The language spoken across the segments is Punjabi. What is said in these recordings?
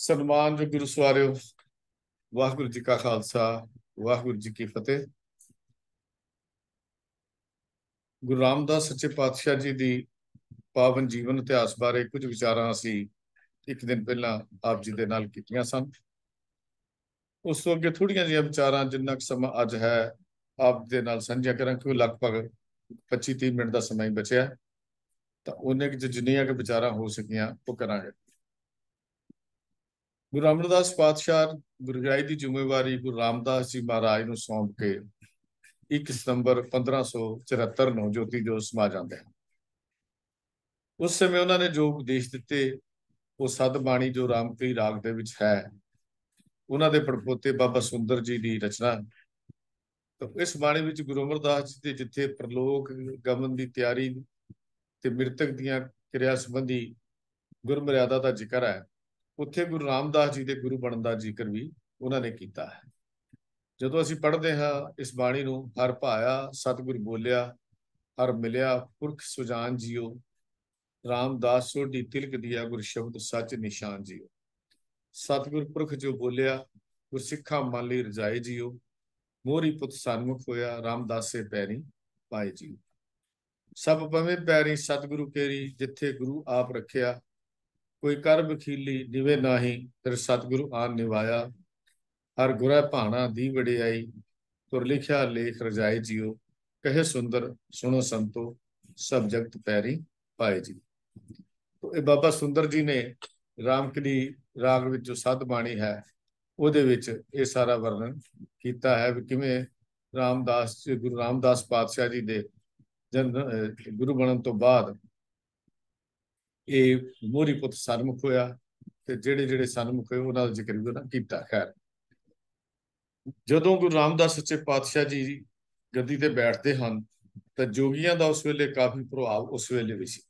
ਸਨਮਾਨਯੋਗ ਗੁਰੂ ਸਵਾਰਿਓ ਵਾਹਿਗੁਰੂ ਜੀ ਕਾ ਖਾਲਸਾ ਵਾਹਿਗੁਰੂ ਜੀ ਕੀ ਫਤਿਹ ਗੁਰੂ ਰਾਮਦਾਸ ਸੱਚੇ ਪਾਤਸ਼ਾਹ ਜੀ ਦੀ ਪਾਵਨ ਜੀਵਨ ਇਤਿਹਾਸ ਬਾਰੇ ਕੁਝ ਵਿਚਾਰਾਂ ਅਸੀਂ ਇੱਕ ਦਿਨ ਪਹਿਲਾਂ ਆਪ ਜੀ ਦੇ ਨਾਲ ਕੀਤੀਆਂ ਸਨ ਉਸ ਤੋਂ ਅੱਗੇ ਥੋੜੀਆਂ ਜਿਹੀਆਂ ਵਿਚਾਰਾਂ ਜਿੰਨਾ ਕੁ ਸਮਾਂ ਅੱਜ ਹੈ ਆਪ ਦੇ ਨਾਲ ਸਾਂਝਾ ਕਰਾਂ ਕਿਉਂ ਲਗਭਗ 25-30 ਮਿੰਟ ਦਾ ਸਮਾਂ ਹੀ ਬਚਿਆ ਤਾਂ ਉਹਨੇ ਕਿ ਜਿੰਨੀਆਂ ਕਿ ਵਿਚਾਰਾਂ ਹੋ ਸਕੀਆਂ ਉਹ ਕਰਾਂਗੇ ਗੁਰੂ ਅਮਰਦਾਸ ਪਾਤਸ਼ਾਹ ਗੁਰਗਰਾਈ ਦੀ ਜ਼ਿੰਮੇਵਾਰੀ ਗੁਰੂ ਰਾਮਦਾਸ ਜੀ ਮਹਾਰਾਜ ਨੂੰ ਸੌਂਪ ਕੇ 1 ਸਤੰਬਰ 1574 ਨੂੰ ਜੋਤੀ ਜੋਤ ਸਮਾ ਜਾਂਦੇ ਹਨ ਉਸ ਸਮੇਂ ਉਹਨਾਂ ਨੇ ਜੋ ਉਪਦੇਸ਼ ਦਿੱਤੇ ਉਹ ਸਦ ਬਾਣੀ ਜੋ ਰਾਮਕਈ ਰਾਗ ਦੇ ਵਿੱਚ ਹੈ ਉਹਨਾਂ ਦੇ ਪੜਪੋਤੇ ਬਾਬਾ ਸੁੰਦਰ ਜੀ ਦੀ ਰਚਨਾ ਤਾਂ ਇਸ ਬਾਣੀ ਵਿੱਚ ਗੁਰੂ ਅਮਰਦਾਸ ਜੀ ਦੇ ਜਿੱਥੇ ਪ੍ਰਲੋਕ ਗਮਨ ਦੀ ਤਿਆਰੀ ਤੇ ਮਿਰਤਕ ਦੀਆਂ ਕਿਰਿਆ ਸੰਬੰਧੀ ਗੁਰਮਰਿਆਦਾ ਦਾ ਜ਼ਿਕਰ ਹੈ ਉੱਥੇ ਗੁਰੂ ਰਾਮਦਾਸ ਜੀ ਦੇ ਗੁਰੂ ਬਣਨ ਦਾ ਜ਼ਿਕਰ ਵੀ ਉਹਨਾਂ ਨੇ ਕੀਤਾ ਹੈ ਜਦੋਂ ਅਸੀਂ ਪੜ੍ਹਦੇ ਹਾਂ ਇਸ ਬਾਣੀ ਨੂੰ ਹਰ ਭਾਇਆ ਸਤਿਗੁਰ ਬੋਲਿਆ ਹਰ ਮਿਲਿਆ ਪੁਰਖ ਸੁਜਾਨ ਜੀਓ ਰਾਮਦਾਸ ਸੋਢੀ ਤਿਲਕ ਦਿਆ ਗੁਰ ਸ਼ਬਦ ਸੱਚ ਨਿਸ਼ਾਨ ਜੀਓ ਸਤਿਗੁਰ ਪੁਰਖ ਜੋ ਬੋਲਿਆ ਗੁਰ ਸਿੱਖਾ ਮਨ ਲਈ ਰਜਾਈ ਜੀਓ ਮੋਰੀ ਪੁੱਤ ਸਨਮੁਖ ਹੋਇਆ ਰਾਮਦਾਸੇ ਪੈਰੀ ਪਾਏ ਜੀਓ ਸਭ ਭਵੇਂ ਪੈਰੀ ਸਤਿਗੁਰੂ ਕੇਰੀ ਜਿੱਥੇ ਗੁਰੂ ਆਪ ਰੱਖਿਆ ਕੋਈ ਕਰ ਬਖੀਲੀ ਜਿਵੇਂ ਨਾਹੀ ਫਿਰ ਸਤਿਗੁਰੂ ਆਨ ਨਿਵਾਇਆ ਹਰ ਗੁਰੇ ਭਾਣਾ ਦੀ ਵਡਿਆਈ ਤੁਰ ਲਿਖਿਆ ਲੇਖ ਰਜਾਈ ਜਿਉ ਕਹੇ ਸੁੰਦਰ ਸੁਣੋ ਸੰਤੋ ਸਭ ਜਗਤ ਪੈਰੀ ਪਾਏ ਜੀ ਤੋ ਇਹ ਬਾਬਾ ਸੁੰਦਰ ਜੀ ਨੇ ਰਾਮਕਲੀ ਰਾਗ ਵਿੱਚ ਜੋ ਸਤ ਬਾਣੀ ਹੈ ਉਹਦੇ ਵਿੱਚ ਇਹ ਸਾਰਾ ਵਰਣਨ ਕੀਤਾ ਹੈ ਕਿ ਕਿਵੇਂ ਰਾਮਦਾਸ ਜੀ ਗੁਰੂ ਰਾਮਦਾਸ ਪਾਤਸ਼ਾਹ ਜੀ ਦੇ ਜਨ ਗੁਰੂ ਬਣਨ ਤੋਂ ਬਾਅਦ ਇਹ ਮੋਰੀ ਪੁੱਤ ਸਰਮੁਖ ਹੋਇਆ ਤੇ ਜਿਹੜੇ ਜਿਹੜੇ ਸਰਮੁਖ ਹੋਏ ਉਹਨਾਂ ਦਾ ਜ਼ਿਕਰ ਵੀ ਉਹਨਾਂ ਕੀਤਾ ਖੈਰ ਜਦੋਂ ਗੁਰੂ ਰਾਮਦਾਸ ਸੱਚੇ ਪਾਤਸ਼ਾਹ ਜੀ ਗੱਦੀ ਤੇ ਬੈਠਦੇ ਹਨ ਤਾਂ ਜੋਗੀਆਂ ਦਾ ਉਸ ਵੇਲੇ ਕਾਫੀ ਪ੍ਰਭਾਵ ਉਸ ਵੇਲੇ ਵੀ ਸੀ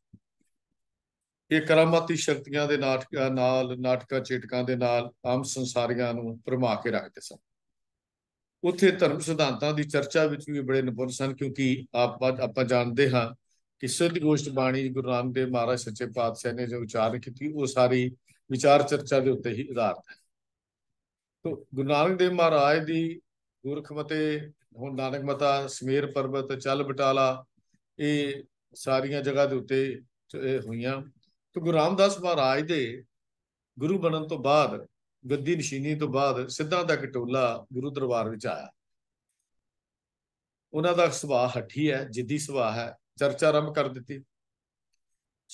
ਇਹ ਕਰਾਮਾਤੀ ਸ਼ਕਤੀਆਂ ਦੇ ਨਾਟਕਾਂ ਨਾਲ ਨਾਟਕਾਂ ਚੇਟਕਾਂ ਦੇ ਨਾਲ ਆਮ ਸੰਸਾਰੀਆਂ ਨੂੰ ਭਰਮਾ ਕੇ ਰੱਖਦੇ ਸਨ ਉੱਥੇ ਧਰਮ ਸਿਧਾਂਤਾਂ ਦੀ ਚਰਚਾ ਵਿੱਚ ਵੀ ਬੜੇ ਨਿਪੁੰਨ ਸਨ ਕਿਉਂਕਿ ਆਪ ਆਪਾਂ ਜਾਣਦੇ ਹਾਂ ਕਿਸੇ ਦੀ ਗੋਸ਼ਟ ਬਾਣੀ ਗੁਰੂ ਰਾਮਦੇਵ ਮਹਾਰਾਜ ਸੱਚੇ ਪਾਤਸ਼ਾਹ ਨੇ ਜੋ ਵਿਚਾਰ ਕੀਤੀ ਉਹ ਸਾਰੀ ਵਿਚਾਰ ਚਰਚਾ ਦੇ ਉੱਤੇ ਹੀ ਆਧਾਰਿਤ ਹੈ ਤੋਂ ਗੁਰੂ ਨਾਨਕ ਦੇਵ ਮਹਾਰਾਜ ਦੀ ਗੁਰਖ ਮਤੇ ਹੁਣ ਨਾਨਕ ਮਤਾ ਸਮੇਰ ਪਰਬਤ ਚਲ ਬਟਾਲਾ ਇਹ ਸਾਰੀਆਂ ਜਗ੍ਹਾ ਦੇ ਉੱਤੇ ਹੋਈਆਂ ਤੋਂ ਗੁਰੂ ਰਾਮਦਾਸ ਮਹਾਰਾਜ ਦੇ ਗੁਰੂ ਬਣਨ ਤੋਂ ਬਾਅਦ ਗੱਦੀ ਨਿਸ਼ੀਨੀ ਤੋਂ ਬਾਅਦ ਸਿੱਧਾ ਦਾ ਕਟੋਲਾ ਗੁਰੂ ਦਰਬਾਰ ਵਿੱਚ ਆਇਆ ਉਹਨਾਂ ਦਾ ਸੁਭਾਅ ਹੱਠੀ ਹੈ ਜਿੱਦੀ ਸੁਭਾਅ ਹੈ ਚਰਚਾ ਆਰੰਭ ਕਰ ਦਿੱਤੀ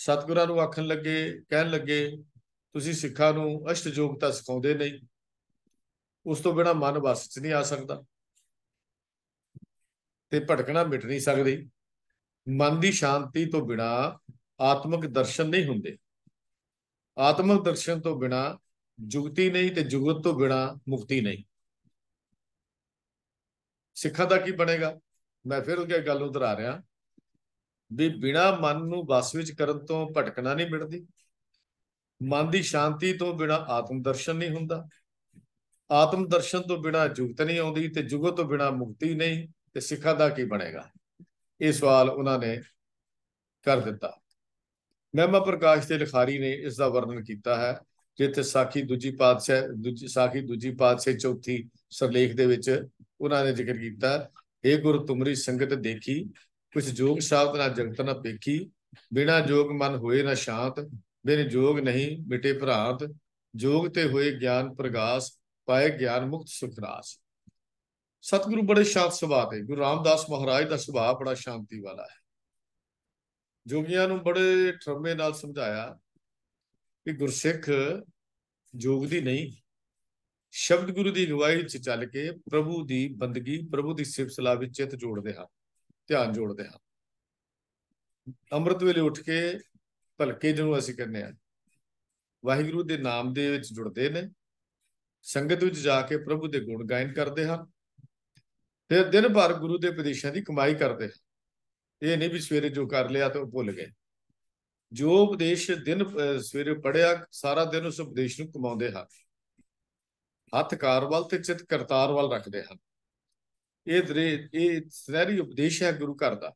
ਸਤਿਗੁਰਾਂ ਨੂੰ ਆਖਣ ਲੱਗੇ ਕਹਿਣ ਲੱਗੇ ਤੁਸੀਂ ਸਿੱਖਾਂ ਨੂੰ ਅਸ਼ਟ ਯੋਗਤਾ ਸਿਖਾਉਂਦੇ ਨਹੀਂ ਉਸ ਤੋਂ ਬਿਨਾ ਮਨ ਵਸ ਚ ਨਹੀਂ ਆ ਸਕਦਾ ਤੇ ਭਟਕਣਾ ਮਿਟ ਨਹੀਂ ਸਕਦੀ ਮਨ ਦੀ ਸ਼ਾਂਤੀ ਤੋਂ ਬਿਨਾ ਆਤਮਿਕ ਦਰਸ਼ਨ ਨਹੀਂ ਹੁੰਦੇ ਆਤਮਿਕ ਦਰਸ਼ਨ ਤੋਂ ਬਿਨਾ ਜੁਗਤੀ ਨਹੀਂ ਤੇ ਜੁਗਤ ਤੋਂ ਬਿਨਾ ਮੁਕਤੀ ਨਹੀਂ ਸਿੱਖਾਂ ਦਾ ਕੀ ਬਣੇਗਾ ਮੈਂ ਫਿਰ ਉਹ ਗੱਲ ਉਧਰ ਆ ਰਿਹਾ ਦੇ ਬਿਨਾ ਮਨ ਨੂੰ ਵਸ ਵਿੱਚ ਕਰਨ ਤੋਂ ਭਟਕਣਾ ਨਹੀਂ ਮਿਲਦੀ ਮਨ ਦੀ ਸ਼ਾਂਤੀ ਤੋਂ ਬਿਨਾ ਆਤਮ ਦਰਸ਼ਨ ਨਹੀਂ ਹੁੰਦਾ ਆਤਮ ਦਰਸ਼ਨ ਤੋਂ ਬਿਨਾ ਜੁਗਤ ਨਹੀਂ ਆਉਂਦੀ ਤੇ ਜੁਗਤ ਤੋਂ ਬਿਨਾ ਮੁਕਤੀ ਨਹੀਂ ਤੇ ਸਿੱਖਾ ਦਾ ਕੀ ਬਣੇਗਾ ਇਹ ਸਵਾਲ ਉਹਨਾਂ ਨੇ ਕਰ ਦਿੱਤਾ ਮਹਿਮਾ ਪ੍ਰਕਾਸ਼ ਤੇ ਲਿਖਾਰੀ ਨੇ ਇਸ ਦਾ ਵਰਣਨ ਕੀਤਾ ਹੈ ਜਿੱਥੇ ਸਾਖੀ ਦੂਜੀ ਪਾਤਸ਼ਾਹ ਦੂਜੀ ਸਾਖੀ ਦੂਜੀ ਪਾਤਸ਼ਾਹ ਚੌਥੀ ਸਰਲੇਖ ਦੇ ਵਿੱਚ ਉਹਨਾਂ ਨੇ ਜ਼ਿਕਰ ਕੀਤਾ ਇਹ ਗੁਰ ਤੁਮਰੀ ਸੰਗਤ ਦੇਖੀ ਕੁਛ ਜੋਗ ਸਾਧ ਨਾ ਜਗਤ ਨਾ ਪੇਖੀ ਬਿਨਾ ਜੋਗ ਮਨ ਹੋਏ ਨਾ ਸ਼ਾਂਤ ਬਿਨ ਜੋਗ ਨਹੀਂ ਮਿਟੇ ਭਰਾਤ ਜੋਗ ਤੇ ਹੋਏ ਗਿਆਨ ਪ੍ਰਗਾਸ ਪਾਏ ਗਿਆਨ ਮੁਕਤ ਸੁਖਰਾਸ ਸਤਿਗੁਰੂ ਬੜੇ ਸ਼ਾਂਤ ਸੁਭਾਅ ਦੇ ਗੁਰੂ ਰਾਮਦਾਸ ਮਹਾਰਾਜ ਦਾ ਸੁਭਾਅ ਬੜਾ ਸ਼ਾਂਤੀ ਵਾਲਾ ਹੈ ਜੋਗੀਆਂ ਨੂੰ ਬੜੇ ਠਰਮੇ ਨਾਲ ਸਮਝਾਇਆ ਕਿ ਗੁਰਸਿੱਖ ਜੋਗ ਦੀ ਨਹੀਂ ਸ਼ਬਦ ਗੁਰੂ ਦੀ ਅਗਵਾਈ 'ਚ ਚੱਲ ਕੇ ਪ੍ਰਭੂ ਦੀ ਬੰਦਗੀ ਪ੍ਰਭੂ ਦੀ ਸਿਫਤ ਸਲਾਹ ਵਿੱਚ ਚਿੱਤ ਜੋੜਦੇ ਹਨ ਧਿਆਨ ਜੋੜਦੇ ਹਾਂ ਅੰਮ੍ਰਿਤ ਵੇਲੇ ਉੱਠ ਕੇ ਭਲਕੇ ਜਿਹਨੂੰ ਅਸੀਂ ਕਹਿੰਦੇ ਹਾਂ ਵਾਹਿਗੁਰੂ ਦੇ ਨਾਮ ਦੇ ਵਿੱਚ ਜੁੜਦੇ ਨੇ ਸੰਗਤ ਵਿੱਚ ਜਾ ਕੇ ਪ੍ਰਭੂ ਦੇ ਗੁਣ ਗਾਇਨ ਕਰਦੇ ਹਨ ਫਿਰ ਦਿਨ ਭਰ ਗੁਰੂ ਦੇ ਉਪਦੇਸ਼ਾਂ ਦੀ ਕਮਾਈ ਕਰਦੇ ਇਹ ਨਹੀਂ ਵੀ ਸਵੇਰੇ ਜੋ ਕਰ ਲਿਆ ਤੇ ਉਹ ਭੁੱਲ ਗਏ ਜੋ ਉਪਦੇਸ਼ ਦਿਨ ਸਵੇਰੇ ਪੜਿਆ ਸਾਰਾ ਦਿਨ ਉਸ ਉਪਦੇਸ਼ ਨੂੰ ਕਮਾਉਂਦੇ ਹਨ ਹੱਥ ਕਾਰਵਲ ਤੇ ਚਿਤ ਕਰਤਾਰ ਵੱਲ ਰੱਖਦੇ ਹਨ ਇਹ ਦਰੇ ਇਹ ਸਹਿਰੀ ਉਪਦੇਸ਼ ਹੈ ਗੁਰੂ ਘਰ ਦਾ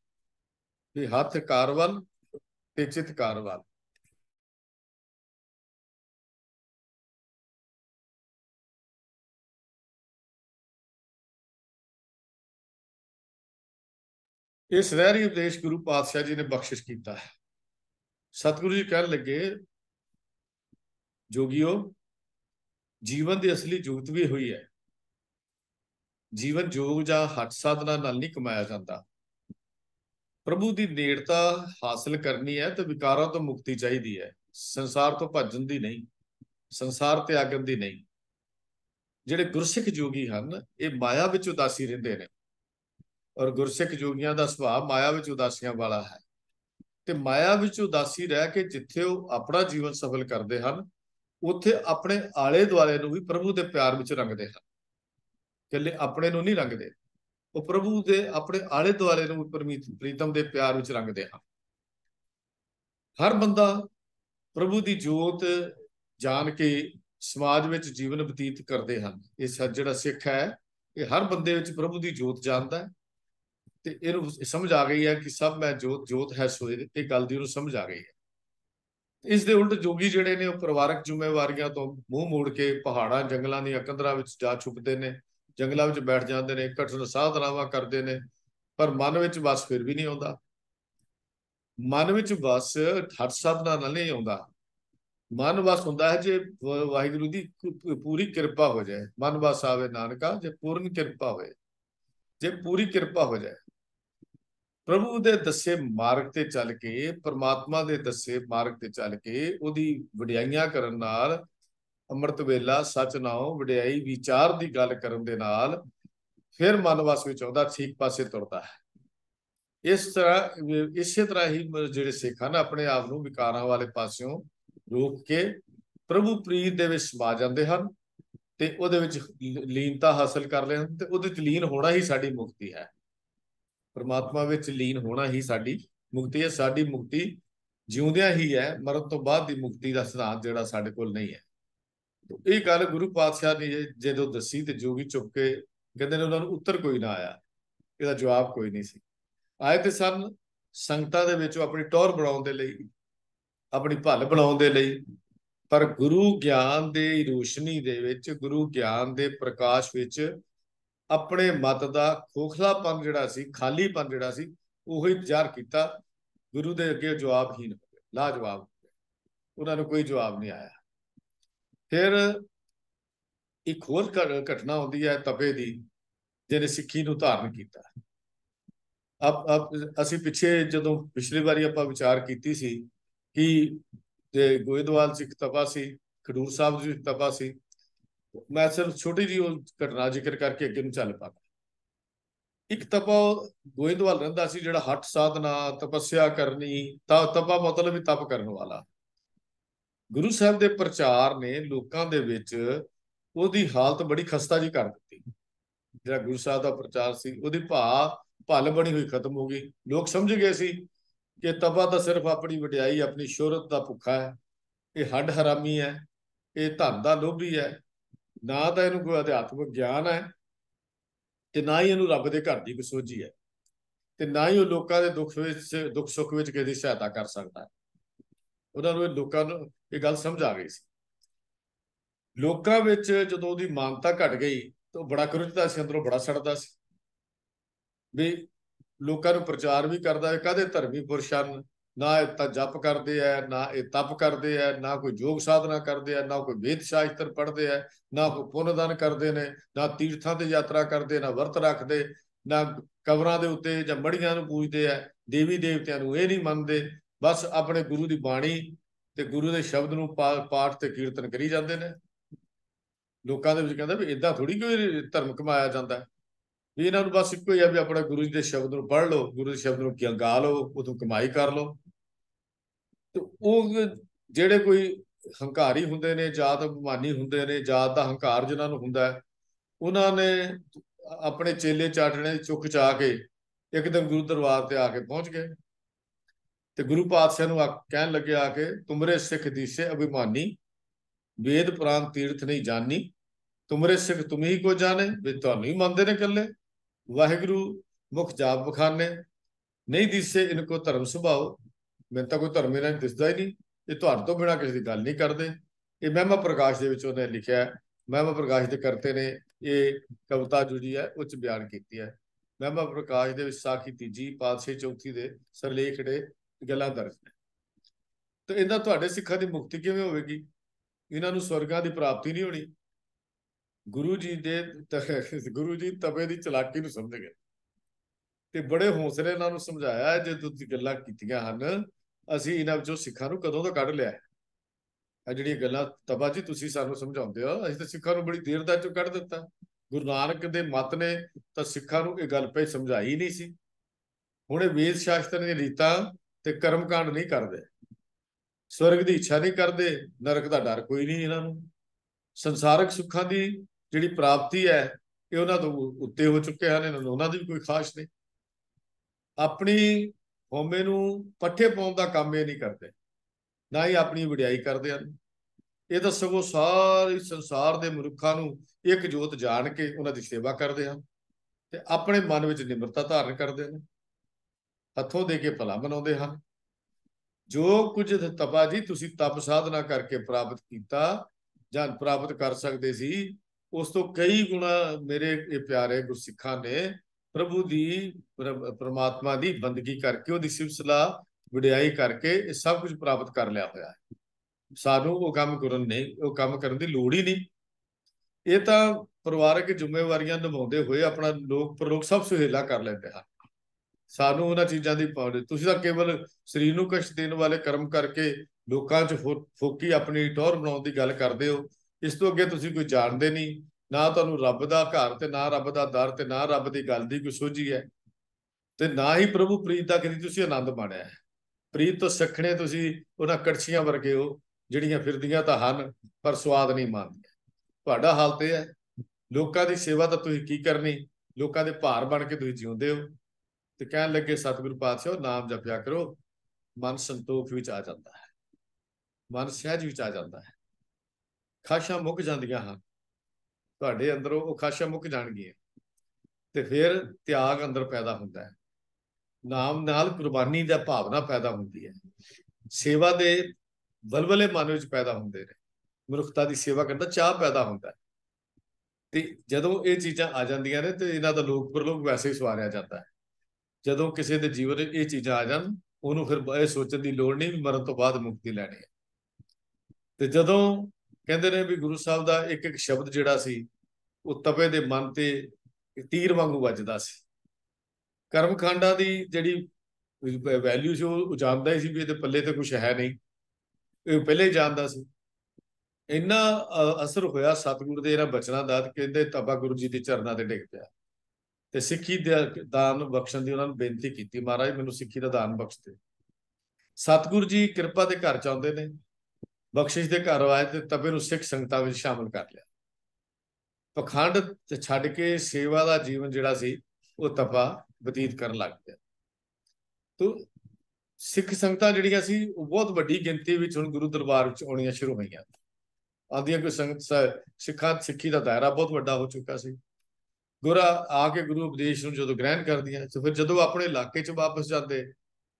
ਕਿ ਹੱਥ ਕਾਰਵਲ ਤੇ ਚਿਤ ਕਾਰਵਲ ਇਹ ਸਹਿਰੀ ਉਪਦੇਸ਼ ਗੁਰੂ ਪਾਤਸ਼ਾਹ ਜੀ ਨੇ ਬਖਸ਼ਿਸ਼ ਕੀਤਾ ਹੈ ਸਤਿਗੁਰੂ ਜੀ ਕਹਿਣ ਲੱਗੇ ਜੋਗਿਓ ਜੀਵਨ ਦੀ ਅਸਲੀ ਜੋਤ ਵੀ ਹੋਈ ਹੈ ਜੀਵਨ ਜੋਗ ਜਾਂ ਹੱਥ ਸਾਧਨਾ ਨਾਲ ਨਹੀਂ ਕਮਾਇਆ ਜਾਂਦਾ ਪ੍ਰਭੂ ਦੀ ਨੇੜਤਾ ਹਾਸਲ ਕਰਨੀ ਹੈ ਤੇ ਵਿਕਾਰਾਂ ਤੋਂ ਮੁਕਤੀ ਚਾਹੀਦੀ ਹੈ ਸੰਸਾਰ ਤੋਂ ਭੱਜਣ ਦੀ ਨਹੀਂ ਸੰਸਾਰ ਤੇ ਆਗਣ ਦੀ ਨਹੀਂ ਜਿਹੜੇ ਗੁਰਸਿੱਖ ਜੋਗੀ ਹਨ ਇਹ ਮਾਇਆ ਵਿੱਚ ਉਦਾਸੀ ਰਹਿੰਦੇ ਨੇ ਔਰ ਗੁਰਸਿੱਖ ਜੋਗੀਆਂ ਦਾ ਸੁਭਾਅ ਮਾਇਆ ਵਿੱਚ ਉਦਾਸੀਆਂ ਵਾਲਾ ਹੈ ਤੇ ਮਾਇਆ ਵਿੱਚ ਉਦਾਸੀ ਰਹਿ ਕੇ ਜਿੱਥੇ ਉਹ ਆਪਣਾ ਜੀਵਨ ਸਫਲ ਕਰਦੇ ਹਨ ਉੱਥੇ ਆਪਣੇ ਆਲੇ ਦੁਆਲੇ ਨੂੰ ਵੀ ਪ੍ਰਭੂ ਦੇ ਪਿਆਰ ਵਿੱਚ ਰੰਗਦੇ ਹਨ ਇਕੱਲੇ ਆਪਣੇ ਨੂੰ ਨਹੀਂ ਰੰਗਦੇ ਉਹ ਪ੍ਰਭੂ ਦੇ ਆਪਣੇ ਆਲੇ ਦੁਆਲੇ ਨੂੰ ਪ੍ਰੀਤਮ ਦੇ ਪਿਆਰ ਵਿੱਚ ਰੰਗਦੇ ਹਨ ਹਰ ਬੰਦਾ ਪ੍ਰਭੂ ਦੀ ਜੋਤ ਜਾਣ ਕੇ ਸਮਾਜ ਵਿੱਚ ਜੀਵਨ ਬਤੀਤ ਕਰਦੇ ਹਨ ਇਹ ਜਿਹੜਾ ਸਿੱਖ ਹੈ ਇਹ ਹਰ ਬੰਦੇ ਵਿੱਚ ਪ੍ਰਭੂ ਦੀ ਜੋਤ ਜਾਣਦਾ ਹੈ ਤੇ ਇਹਨੂੰ ਸਮਝ ਆ ਗਈ ਹੈ ਕਿ ਸਭ ਮੈਂ ਜੋਤ ਜੋਤ ਹੈ ਸੋਏ ਇਹ ਗੱਲ ਦੀ ਉਹਨੂੰ ਸਮਝ ਆ ਗਈ ਹੈ ਇਸ ਦੇ ਉਲਟ ਜੋਗੀ ਜਿਹੜੇ ਨੇ ਉਹ ਪਰਿਵਾਰਕ ਜ਼ਿੰਮੇਵਾਰੀਆਂ ਤੋਂ ਮੂੰਹ ਮੋੜ ਕੇ ਪਹਾੜਾਂ ਜੰਗਲਾਂ ਦੀਆਂ ਅਕੰਦਰਾ ਵਿੱਚ ਜਾ ਛੁਪਦੇ ਨੇ ਜੰਗਲਾਂ ਵਿੱਚ ਬੈਠ ਜਾਂਦੇ ਨੇ ਕਠਨ ਸਾਧਨਾਵਾਂ ਕਰਦੇ ਨੇ ਪਰ ਮਨ ਵਿੱਚ ਵਸ ਫਿਰ ਵੀ ਨਹੀਂ ਆਉਂਦਾ ਮਨ ਵਿੱਚ ਵਸ ਹਰ ਸਾਧਨਾ ਨਾਲ ਨਹੀਂ ਆਉਂਦਾ ਮਨ ਵਸ ਹੁੰਦਾ ਹੈ ਜੇ ਵਾਹਿਗੁਰੂ ਦੀ ਪੂਰੀ ਕਿਰਪਾ ਹੋ ਜਾਏ ਮਨ ਵਸ ਆਵੇ ਨਾਨਕਾ ਜੇ ਪੂਰਨ ਕਿਰਪਾ ਹੋਏ ਜੇ ਪੂਰੀ ਕਿਰਪਾ ਹੋ ਜਾਏ ਪ੍ਰਭੂ ਦੇ ਦੱਸੇ ਮਾਰਗ ਤੇ ਚੱਲ ਕੇ ਪਰਮਾਤਮਾ ਦੇ ਦੱਸੇ ਮਾਰਗ ਤੇ ਚੱਲ ਕੇ ਉਹਦੀ ਵਡਿਆਈਆਂ ਕਰਨ ਨਾਲ ਅੰਮ੍ਰਿਤ ਵੇਲਾ ਸੱਚ ਨਾਉ ਵਡਿਆਈ ਵਿਚਾਰ ਦੀ ਗੱਲ ਕਰਨ ਦੇ ਨਾਲ ਫਿਰ ਮਨ ਵਸ ਵਿੱਚ ਆਉਂਦਾ ਠੀਕ ਪਾਸੇ ਤੁਰਦਾ ਹੈ ਇਸ ਤਰ੍ਹਾਂ ਇਸੇ ਤਰ੍ਹਾਂ ਹੀ ਜਿਹੜੇ ਸਿੱਖਾਂ ਨੇ ਆਪਣੇ ਆਪ ਨੂੰ ਵਿਕਾਰਾਂ ਵਾਲੇ ਪਾਸਿਓਂ ਰੋਕ ਕੇ ਪ੍ਰਭੂ ਪ੍ਰੀਤ ਦੇ ਵਿੱਚ ਸਮਾ ਜਾਂਦੇ ਹਨ ਤੇ ਉਹਦੇ ਵਿੱਚ ਲੀਨਤਾ ਹਾਸਲ ਕਰ ਹਨ ਤੇ ਉਹਦੇ ਵਿੱਚ ਲੀਨ ਹੋਣਾ ਹੀ ਸਾਡੀ ਮੁਕਤੀ ਹੈ ਪਰਮਾਤਮਾ ਵਿੱਚ ਲੀਨ ਹੋਣਾ ਹੀ ਸਾਡੀ ਮੁਕਤੀ ਹੈ ਸਾਡੀ ਮੁਕਤੀ ਜਿਉਂਦਿਆਂ ਹੀ ਹੈ ਮਰਨ ਤੋਂ ਬਾਅਦ ਦੀ ਮੁਕਤੀ ਦਾ ਸਿਧਾਂਤ ਜਿਹੜਾ ਸਾਡੇ ਕੋਲ ਨਹੀਂ ਹੈ ਇਹ ਗੱਲ ਗੁਰੂ ਪਾਤਸ਼ਾਹ ਨੇ ਜਦੋਂ ਦੱਸੀ ਤੇ ਜੋਗੀ ਚੁੱਪ ਕੇ ਕਹਿੰਦੇ ਨੇ ਉਹਨਾਂ ਨੂੰ ਉੱਤਰ ਕੋਈ ਨਾ ਆਇਆ ਇਹਦਾ ਜਵਾਬ ਕੋਈ ਨਹੀਂ ਸੀ ਆਏ ਤੇ ਸਨ ਸੰਗਤਾਂ ਦੇ ਵਿੱਚ ਆਪਣੀ ਟੌਰ ਬਣਾਉਣ ਦੇ ਲਈ ਆਪਣੀ ਭਲ ਬਣਾਉਣ ਦੇ ਲਈ ਪਰ ਗੁਰੂ ਗਿਆਨ ਦੇ ਰੋਸ਼ਨੀ ਦੇ ਵਿੱਚ ਗੁਰੂ ਗਿਆਨ ਦੇ ਪ੍ਰਕਾਸ਼ ਵਿੱਚ ਆਪਣੇ ਮਤ ਦਾ ਖੋਖਲਾਪਨ ਜਿਹੜਾ ਸੀ ਖਾਲੀਪਨ ਜਿਹੜਾ ਸੀ ਉਹ ਹੀ ਜ਼ਾਹਰ ਕੀਤਾ ਗੁਰੂ ਦੇ ਅੱਗੇ ਜਵਾਬਹੀਨ ਹੋ ਲਾ ਲਾਜਵਾਬ ਉਹਨਾਂ ਨੂੰ ਕੋਈ ਜਵਾਬ ਨਹੀਂ ਆਇਆ ਫਿਰ ਇੱਕ ਹੋਰ ਘਟਨਾ ਹੁੰਦੀ ਹੈ ਤਪੇ ਦੀ ਜਿਹਨੇ ਸਿੱਖੀ ਨੂੰ ਧਾਰਨ ਕੀਤਾ ਅਬ ਅਬ ਅਸੀਂ ਪਿੱਛੇ ਜਦੋਂ ਪਿਛਲੀ ਵਾਰੀ ਆਪਾਂ ਵਿਚਾਰ ਕੀਤੀ ਸੀ ਕਿ ਤੇ ਗੋਇੰਦਵਾਲ ਸਿੱਖ ਤਪਾ ਸੀ ਖਡੂਰ ਸਾਹਿਬ ਜੀ ਤਪਾ ਸੀ ਮੈਂ ਸਿਰਫ ਛੋਟੀ ਜੀ ਉਹ ਘਟਨਾ ਜ਼ਿਕਰ ਕਰਕੇ ਅੱਗੇ ਨੂੰ ਚੱਲ ਪਾਂਗਾ ਇੱਕ ਤਪਾ ਗੋਇੰਦਵਾਲ ਰਹਿੰਦਾ ਸੀ ਜਿਹੜਾ ਹੱਟ ਸਾਧਨਾ ਤਪੱਸਿਆ ਕਰਨੀ ਤਾਂ ਤਪਾ ਮਤਲਬ ਹੀ ਤਪ ਕਰਨ ਵਾਲਾ ਗੁਰੂ ਸਾਹਿਬ ਦੇ ਪ੍ਰਚਾਰ ਨੇ ਲੋਕਾਂ ਦੇ ਵਿੱਚ ਉਹਦੀ ਹਾਲਤ ਬੜੀ ਖਸਤਾ ਜੀ ਕਰ ਦਿੱਤੀ ਜਿਹੜਾ ਗੁਰੂ ਸਾਹਿਬ ਦਾ ਪ੍ਰਚਾਰ ਸੀ ਉਹਦੀ ਭਾ ਭਲ ਬਣੀ ਹੋਈ ਖਤਮ ਹੋ ਗਈ ਲੋਕ ਸਮਝ ਗਏ ਸੀ ਕਿ ਤਪਾ ਤਾਂ ਸਿਰਫ ਆਪਣੀ ਵਡਿਆਈ ਆਪਣੀ ਸ਼ੋਹਰਤ ਦਾ ਭੁੱਖਾ ਹੈ ਇਹ ਹੱਡ ਹਰਾਮੀ ਹੈ ਇਹ ਧਨ ਦਾ ਲੋਭੀ ਹੈ ਨਾ ਤਾਂ ਇਹਨੂੰ ਕੋਈ ਅਧਿਆਤਮਿਕ ਗਿਆਨ ਹੈ ਤੇ ਨਾ ਹੀ ਇਹਨੂੰ ਰੱਬ ਦੇ ਘਰ ਦੀ ਕੋਈ ਸੋਝੀ ਹੈ ਤੇ ਨਾ ਹੀ ਉਹ ਲੋਕਾਂ ਦੇ ਦੁੱਖ ਵਿੱਚ ਦੁੱਖ ਸੁੱਖ ਵਿੱਚ ਕਿਸੇ ਦੀ ਸਹਾਇਤਾ ਕਰ ਸਕਦਾ ਹੈ ਉਹਨਾਂ ਨੂੰ ਇਹ ਲੋਕਾਂ ਨੂੰ ਇਹ ਗੱਲ ਸਮਝ ਆ ਗਈ ਸੀ ਲੋਕਾਂ ਵਿੱਚ ਜਦੋਂ ਉਹਦੀ ਮਾਨਤਾ ਘਟ ਗਈ ਤਾਂ ਬੜਾ ਕਰੁੱਜਦਾ ਸੀ ਅੰਦਰੋਂ ਬੜਾ ਸੜਦਾ ਸੀ ਵੀ ਲੋਕਾਂ ਨੂੰ ਪ੍ਰਚਾਰ ਵੀ ਕਰਦਾ ਹੈ ਕਾਦੇ ਧਰਮੀ ਪੁਰਸ਼ਾਂ ਨਾ ਇਹ ਤਾਂ ਜਪ ਕਰਦੇ ਐ ਨਾ ਇਹ ਤਪ ਕਰਦੇ ਐ ਨਾ ਕੋਈ ਯੋਗ ਸਾਧਨਾ ਕਰਦੇ ਐ ਨਾ ਕੋਈ ਵੇਦ ਸ਼ਾਸਤਰ ਪੜ੍ਹਦੇ ਐ ਨਾ ਕੋਈ ਪੁੰਨਦਾਨ ਕਰਦੇ ਨੇ ਨਾ ਤੀਰਥਾਂ ਤੇ ਯਾਤਰਾ ਕਰਦੇ ਨਾ ਵਰਤ ਰੱਖਦੇ ਨਾ ਕਬਰਾਂ ਦੇ ਉੱਤੇ ਜਾਂ ਮੜੀਆਂ ਨੂੰ ਪੂਜਦੇ ਐ ਦੇਵੀ ਦੇਵਤਿਆਂ ਨੂੰ ਇਹ ਨਹੀਂ ਮੰਨਦੇ ਬਸ ਆਪਣੇ ਗੁਰੂ ਦੀ ਬਾਣੀ ਤੇ ਗੁਰੂ ਦੇ ਸ਼ਬਦ ਨੂੰ ਪਾਠ ਤੇ ਕੀਰਤਨ ਕਰੀ ਜਾਂਦੇ ਨੇ ਲੋਕਾਂ ਦੇ ਵਿੱਚ ਕਹਿੰਦਾ ਵੀ ਇਦਾਂ ਥੋੜੀ ਕੋਈ ਧਰਮ ਕਮਾਇਆ ਜਾਂਦਾ ਵੀ ਇਹਨਾਂ ਨੂੰ ਬਸ ਇੱਕੋ ਹੀ ਆ ਵੀ ਆਪਣਾ ਗੁਰੂ ਜੀ ਦੇ ਸ਼ਬਦ ਨੂੰ ਪੜ੍ਹ ਲਓ ਗੁਰੂ ਦੇ ਸ਼ਬਦ ਨੂੰ ਗਾ ਲਓ ਉਦੋਂ ਕਮਾਈ ਕਰ ਲਓ ਤੇ ਉਹ ਜਿਹੜੇ ਕੋਈ ਹੰਕਾਰੀ ਹੁੰਦੇ ਨੇ ਜਾਤ ਬਿਮਾਨੀ ਹੁੰਦੇ ਨੇ ਜਾਤ ਦਾ ਹੰਕਾਰ ਜਿਨ੍ਹਾਂ ਨੂੰ ਹੁੰਦਾ ਉਹਨਾਂ ਨੇ ਆਪਣੇ ਚੇਲੇ ਚਾਟਣੇ ਚੁੱਕ ਚਾ ਕੇ ਇੱਕ ਦਿਨ ਗੁਰੂ ਦਰਬਾਰ ਤੇ ਆ ਕੇ ਪਹੁੰਚ ਗਏ ਤੇ ਗੁਰੂ ਪਾਤਸ਼ਾਹ ਨੂੰ ਕਹਿਣ ਲੱਗੇ ਆ ਕੇ ਤੁਮਰੇ ਸਿੱਖ ਦੀਸੇ ਅਭਿਮਾਨੀ ਵੇਦ ਪ੍ਰਾਨ ਤੀਰਥ ਨਹੀਂ ਜਾਣੀ ਤੁਮਰੇ ਸਿੱਖ ਤੁਮੀ ਹੀ ਕੋ ਜਾਣੇ ਵੀ ਤੁਹਾਨੂੰ ਹੀ ਮੰਨਦੇ ਨੇ ਕੱਲੇ ਵਾਹਿਗੁਰੂ ਮੁਖ ਜਾਪ ਬਖਾਨੇ ਨਹੀਂ ਦਿਸੇ ਇਨਕੋ ਧਰਮ ਸੁਭਾਉ ਮੈਂ ਤਾਂ ਕੋਈ ਧਰਮ ਇਹਨਾਂ ਦਿਸਦਾ ਹੀ ਨਹੀਂ ਇਹ ਤੁਹਾਡੇ ਤੋਂ ਬਿਨਾ ਕਿਸੇ ਦੀ ਗੱਲ ਨਹੀਂ ਕਰਦੇ ਇਹ ਮਹਿਮਾ ਪ੍ਰਕਾਸ਼ ਦੇ ਵਿੱਚ ਉਹਨੇ ਲਿਖਿਆ ਮਹਿਮਾ ਪ੍ਰਕਾਸ਼ ਦੇ ਕਰਤੇ ਨੇ ਇਹ ਕਵਿਤਾ ਜੁੜੀ ਹੈ ਉੱਚ ਬਿਆਨ ਕੀਤੀ ਹੈ ਮਹਿਮਾ ਪ੍ਰਕਾਸ਼ ਦੇ ਵਿੱਚ ਸਾਖੀ ਤੀਜੀ ਪਾਤਸ਼ਾਹ ਚੌਥੀ ਦੇ ਸਰਲੇਖ ਦੇ ਗੱਲਾਂ ਦਰਜ ਨੇ ਤਾਂ ਇਹਦਾ ਤੁਹਾਡੇ ਸਿੱਖਾਂ ਦੀ ਮੁਕਤੀ ਕਿਵੇਂ ਹੋਵੇਗੀ ਇਹਨਾਂ ਨੂੰ ਸਵਰਗਾਂ ਦੀ ਪ੍ਰਾਪਤੀ ਨਹੀਂ ਹੋਣੀ ਗੁਰੂ ਜੀ ਦੇ ਗੁਰੂ ਜੀ ਤਵੇ ਦੀ ਚਲਾਕੀ ਨੂੰ ਸਮਝ ਗਏ ਤੇ ਬੜੇ ਹੌਸਲੇ ਨਾਲ ਨੂੰ ਸਮਝਾਇਆ ਜੇ ਤੁਸੀਂ ਗੱਲਾਂ ਕੀਤੀਆਂ ਹਨ ਅਸੀਂ ਇਹਨਾਂ ਵਿੱਚੋਂ ਸਿੱਖਾਂ ਨੂੰ ਕਦੋਂ ਤੋਂ ਕੱਢ ਲਿਆ ਹੈ ਆ ਜਿਹੜੀ ਗੱਲਾਂ ਤਪਾ ਜੀ ਤੁਸੀਂ ਸਾਨੂੰ ਸਮਝਾਉਂਦੇ ਹੋ ਅਸੀਂ ਤਾਂ ਸਿੱਖਾਂ ਨੂੰ ਬੜੀ ਦੇਰ ਦਾ ਚੋਂ ਕੱਢ ਦਿੱਤਾ ਗੁਰੂ ਨਾਨਕ ਦੇ ਮਤ ਨੇ ਤਾਂ ਸਿੱਖਾਂ ਨੂੰ ਇਹ ਗੱਲ ਪਈ ਸਮਝਾਈ ਨਹੀਂ ਸੀ ਹੁਣ ਇਹ ਵੇਦ ਸ਼ਾਸਤਰ ਦੀਆਂ ਰੀਤਾਂ ਤੇ ਕਰਮਕਾਂਡ ਨਹੀਂ ਕਰਦੇ ਸਵਰਗ ਦੀ ਇੱਛਾ ਨਹੀਂ ਕਰਦੇ ਨਰਕ ਦਾ ਡਰ ਕੋਈ ਨਹੀਂ ਇਹਨਾਂ ਨੂੰ ਸੰਸਾਰਕ ਸੁੱਖਾਂ ਦੀ ਜਿਹੜੀ ਪ੍ਰਾਪਤੀ ਹੈ ਇਹ ਉਹਨਾਂ ਤੋਂ ਉੱਤੇ ਹੋ ਚੁੱਕੇ ਹਨ ਇਹਨਾਂ ਨੂੰ ਉਹਨਾਂ ਦੀ ਵੀ ਕੋਈ ਖਾਸ਼ ਨਹੀਂ ਆਪਣੀ ਹੋਮੇ ਨੂੰ ਪੱਠੇ ਪਾਉਣ ਦਾ ਕੰਮ ਇਹ ਨਹੀਂ ਕਰਦੇ ਨਾ ਹੀ ਆਪਣੀ ਵਡਿਆਈ ਕਰਦੇ ਹਨ ਇਹ ਤਾਂ ਸਗੋਂ ਸਾਰੇ ਸੰਸਾਰ ਦੇ ਮਨੁੱਖਾਂ ਨੂੰ ਇੱਕ ਜੋਤ ਜਾਣ ਕੇ ਉਹਨਾਂ ਦੀ ਸੇਵਾ ਕਰਦੇ ਹਨ ਤੇ ਆਪਣੇ ਮਨ ਵਿੱਚ ਨਿਮਰਤਾ ਧਾਰਨ ਕਰਦੇ ਨੇ ਹੱਥੋਂ ਦੇ ਕੇ ਭਲਾ ਮਨਾਉਂਦੇ ਹਾਂ ਜੋ ਕੁਝ ਤਪਾ ਜੀ ਤੁਸੀਂ ਤਪ ਸਾਧਨਾ ਕਰਕੇ ਪ੍ਰਾਪਤ ਕੀਤਾ ਜਾਂ ਪ੍ਰਾਪਤ ਕਰ ਸਕਦੇ ਸੀ ਉਸ ਤੋਂ ਕਈ ਗੁਣਾ ਮੇਰੇ ਇਹ ਪਿਆਰੇ ਗੁਰਸਿੱਖਾਂ ਨੇ ਪ੍ਰਭੂ ਦੀ ਪ੍ਰਮਾਤਮਾ ਦੀ ਬੰਦਗੀ ਕਰਕੇ ਉਹਦੀ ਸਿਫਤਸਲਾ ਵਿੜਾਈ ਕਰਕੇ ਇਹ ਸਭ ਕੁਝ ਪ੍ਰਾਪਤ ਕਰ ਲਿਆ ਹੋਇਆ ਹੈ ਸਾਨੂੰ ਉਹ ਕੰਮ ਕਰਨ ਨਹੀਂ ਉਹ ਕੰਮ ਕਰਨ ਦੀ ਲੋੜ ਹੀ ਨਹੀਂ ਇਹ ਤਾਂ ਪਰਿਵਾਰਕ ਜ਼ਿੰਮੇਵਾਰੀਆਂ ਨਿਭਾਉਂਦੇ ਹੋਏ ਆਪਣਾ ਲੋਕ ਪਰਲੋਕ ਸਭ ਸੁਹੇਲਾ ਕਰ ਲੈਂਦੇ ਹਨ ਸਾਨੂੰ ਉਹਨਾਂ ਚੀਜ਼ਾਂ ਦੀ ਪਾੜ ਤੁਸੀਂ ਤਾਂ ਕੇਵਲ ਸਰੀਰ ਨੂੰ ਕਸ਼ਟ ਦੇਣ ਵਾਲੇ ਕਰਮ ਕਰਕੇ ਲੋਕਾਂ 'ਚ ਫੋਕੀ ਆਪਣੀ ਟੌਰ ਬਣਾਉਣ ਦੀ ਗੱਲ ਕਰਦੇ ਹੋ ਇਸ ਤੋਂ ਅੱਗੇ ਤੁਸੀਂ ਕੋਈ ਜਾਣਦੇ ਨਹੀਂ ਨਾ ਤੁਹਾਨੂੰ ਰੱਬ ਦਾ ਘਰ ਤੇ ਨਾ ਰੱਬ ਦਾ ਦਰ ਤੇ ਨਾ ਰੱਬ ਦੀ ਗੱਲ ਦੀ ਕੋਈ ਸੋਝੀ ਹੈ ਤੇ ਨਾ ਹੀ ਪ੍ਰਭੂ ਪ੍ਰੀਤ ਦਾ ਕਦੀ ਤੁਸੀਂ ਆਨੰਦ ਮਾਣਿਆ ਹੈ ਪ੍ਰੀਤ ਤੋਂ ਸਖਣੇ ਤੁਸੀਂ ਉਹਨਾਂ ਕੜਛੀਆਂ ਵਰਗੇ ਹੋ ਜਿਹੜੀਆਂ ਫਿਰਦੀਆਂ ਤਾਂ ਹਨ ਪਰ ਸਵਾਦ ਨਹੀਂ ਮਾਣਦੀਆਂ ਤੁਹਾਡਾ ਹਾਲ ਤੇ ਹੈ ਲੋਕਾਂ ਦੀ ਸੇਵਾ ਤਾਂ ਤੁਸੀਂ ਕੀ ਕਰਨੀ ਲੋਕਾਂ ਦੇ ਭਾਰ ਬਣ ਕੇ ਤੁਸੀਂ ਜਿਉਂਦੇ ਹੋ ਤੇ ਕਹਿਣ ਲੱਗੇ ਸਤਿਗੁਰੂ ਪਾਤਸ਼ਾਹ ਨਾਮ ਜਪਿਆ ਕਰੋ ਮਨ ਸੰਤੋਖ ਵਿੱਚ ਆ ਜਾਂਦਾ ਹੈ ਮਨ ਸਹਿਜ ਵਿੱਚ ਆ ਜਾਂਦਾ ਹੈ ਖਾਸ਼ਾ ਮੁੱਕ ਜਾਂਦੀਆਂ ਹਨ ਤੁਹਾਡੇ ਅੰਦਰੋਂ ਉਹ ਖਾਸ਼ਾ ਮੁੱਕ ਜਾਣਗੀਆਂ ਤੇ ਫਿਰ ਤਿਆਗ ਅੰਦਰ ਪੈਦਾ ਹੁੰਦਾ ਹੈ ਨਾਮ ਨਾਲ ਕੁਰਬਾਨੀ ਦਾ ਭਾਵਨਾ ਪੈਦਾ ਹੁੰਦੀ ਹੈ ਸੇਵਾ ਦੇ ਬਲਬਲੇ ਮਨ ਵਿੱਚ ਪੈਦਾ ਹੁੰਦੇ ਨੇ ਮਨੁੱਖਤਾ ਦੀ ਸੇਵਾ ਕਰਨ ਦਾ ਚਾਹ ਪੈਦਾ ਹੁੰਦਾ ਹੈ ਤੇ ਜਦੋਂ ਇਹ ਚੀਜ਼ਾਂ ਆ ਜਾਂਦੀਆਂ ਨੇ ਤੇ ਇਹਨਾਂ ਦਾ ਲੋਕ ਪਰਲੋਕ ਵੈਸੇ ਹੀ ਸਵਾਰਿਆ ਜਾਂਦਾ ਹੈ ਜਦੋਂ ਕਿਸੇ ਦੇ ਜੀਵਨ ਵਿੱਚ ਇਹ ਚੀਜ਼ਾਂ ਆ ਜਾਣ ਉਹਨੂੰ ਫਿਰ ਇਹ ਸੋਚਣ ਦੀ ਲੋੜ ਨਹੀਂ ਵੀ ਮਰਨ ਤੋਂ ਬਾਅਦ ਮੁਕਤੀ ਲੈਣੀ ਹੈ ਤੇ ਜਦੋਂ ਕਹਿੰਦੇ ਨੇ ਵੀ ਗੁਰੂ ਸਾਹਿਬ ਦਾ ਇੱਕ ਇੱਕ ਸ਼ਬਦ ਜਿਹੜਾ ਸੀ ਉਹ ਤਪੇ ਦੇ ਮਨ ਤੇ ਤੀਰ ਵਾਂਗੂ ਵੱਜਦਾ ਸੀ ਕਰਮਕਾਂਡਾਂ ਦੀ ਜਿਹੜੀ ਵੈਲਿਊ ਸੀ ਉਹ ਜਾਣਦਾ ਸੀ ਵੀ ਇਹਦੇ ਪੱਲੇ ਤੇ ਕੁਝ ਹੈ ਨਹੀਂ ਇਹ ਪਹਿਲੇ ਹੀ ਜਾਣਦਾ ਸੀ ਇੰਨਾ ਅਸਰ ਹੋਇਆ ਸਤਿਗੁਰੂ ਦੇ ਇਹਨਾਂ ਬਚਨਾਂ ਦਾ ਕਹਿੰਦੇ ਤਬਾ ਗੁਰੂ ਜੀ ਦੇ ਚਰਨਾਂ ਤੇ ਡਿੱਗ ਪਿਆ ਤੇ ਸਿੱਖੀ ਦੇ ਦਾਨ ਬਖਸ਼ਣ ਦੀ ਉਹਨਾਂ ਨੂੰ ਬੇਨਤੀ ਕੀਤੀ ਮਹਾਰਾਜ ਮੈਨੂੰ ਸਿੱਖੀ ਦਾ ਦਾਨ ਬਖਸ਼ ਦੇ ਸਤਿਗੁਰੂ ਜੀ ਕਿਰਪਾ ਦੇ ਘਰ ਚ ਆਉਂਦੇ ਨੇ ਬਖਸ਼ਿਸ਼ ਦੇ ਘਰ ਆਏ ਤੇ ਤਬੇ ਨੂੰ ਸਿੱਖ ਸੰਗਤਾਂ ਵਿੱਚ ਸ਼ਾਮਲ ਕਰ ਲਿਆ ਪਖੰਡ ਛੱਡ ਕੇ ਸੇਵਾ ਦਾ ਜੀਵਨ ਜਿਹੜਾ ਸੀ ਉਹ ਤਪਾ ਬਤੀਤ ਕਰਨ ਲੱਗ ਪਿਆ ਤੋਂ ਸਿੱਖ ਸੰਗਤਾਂ ਜਿਹੜੀਆਂ ਸੀ ਉਹ ਬਹੁਤ ਵੱਡੀ ਗਿਣਤੀ ਵਿੱਚ ਹੁਣ ਗੁਰੂ ਦਰਬਾਰ ਵਿੱਚ ਆਉਣੀਆਂ ਸ਼ੁਰੂ ਹੋਈਆਂ ਆਦੀਆਂ ਕੋਈ ਸੰਗਤ ਸਿੱਖਾਂ ਸਿੱਖੀ ਦਾ ਦਾਇਰਾ ਬਹੁਤ ਵੱਡਾ ਹੋ ਚੁੱਕਾ ਸੀ ਗੁਰਾ ਆ ਕੇ ਗੁਰੂ ਉਪਦੇਸ਼ ਨੂੰ ਜਦੋਂ ਗ੍ਰਹਿਣ ਕਰਦੀਆਂ ਤੇ ਫਿਰ ਜਦੋਂ ਆਪਣੇ ਇਲਾਕੇ 'ਚ ਵਾਪਸ ਜਾਂਦੇ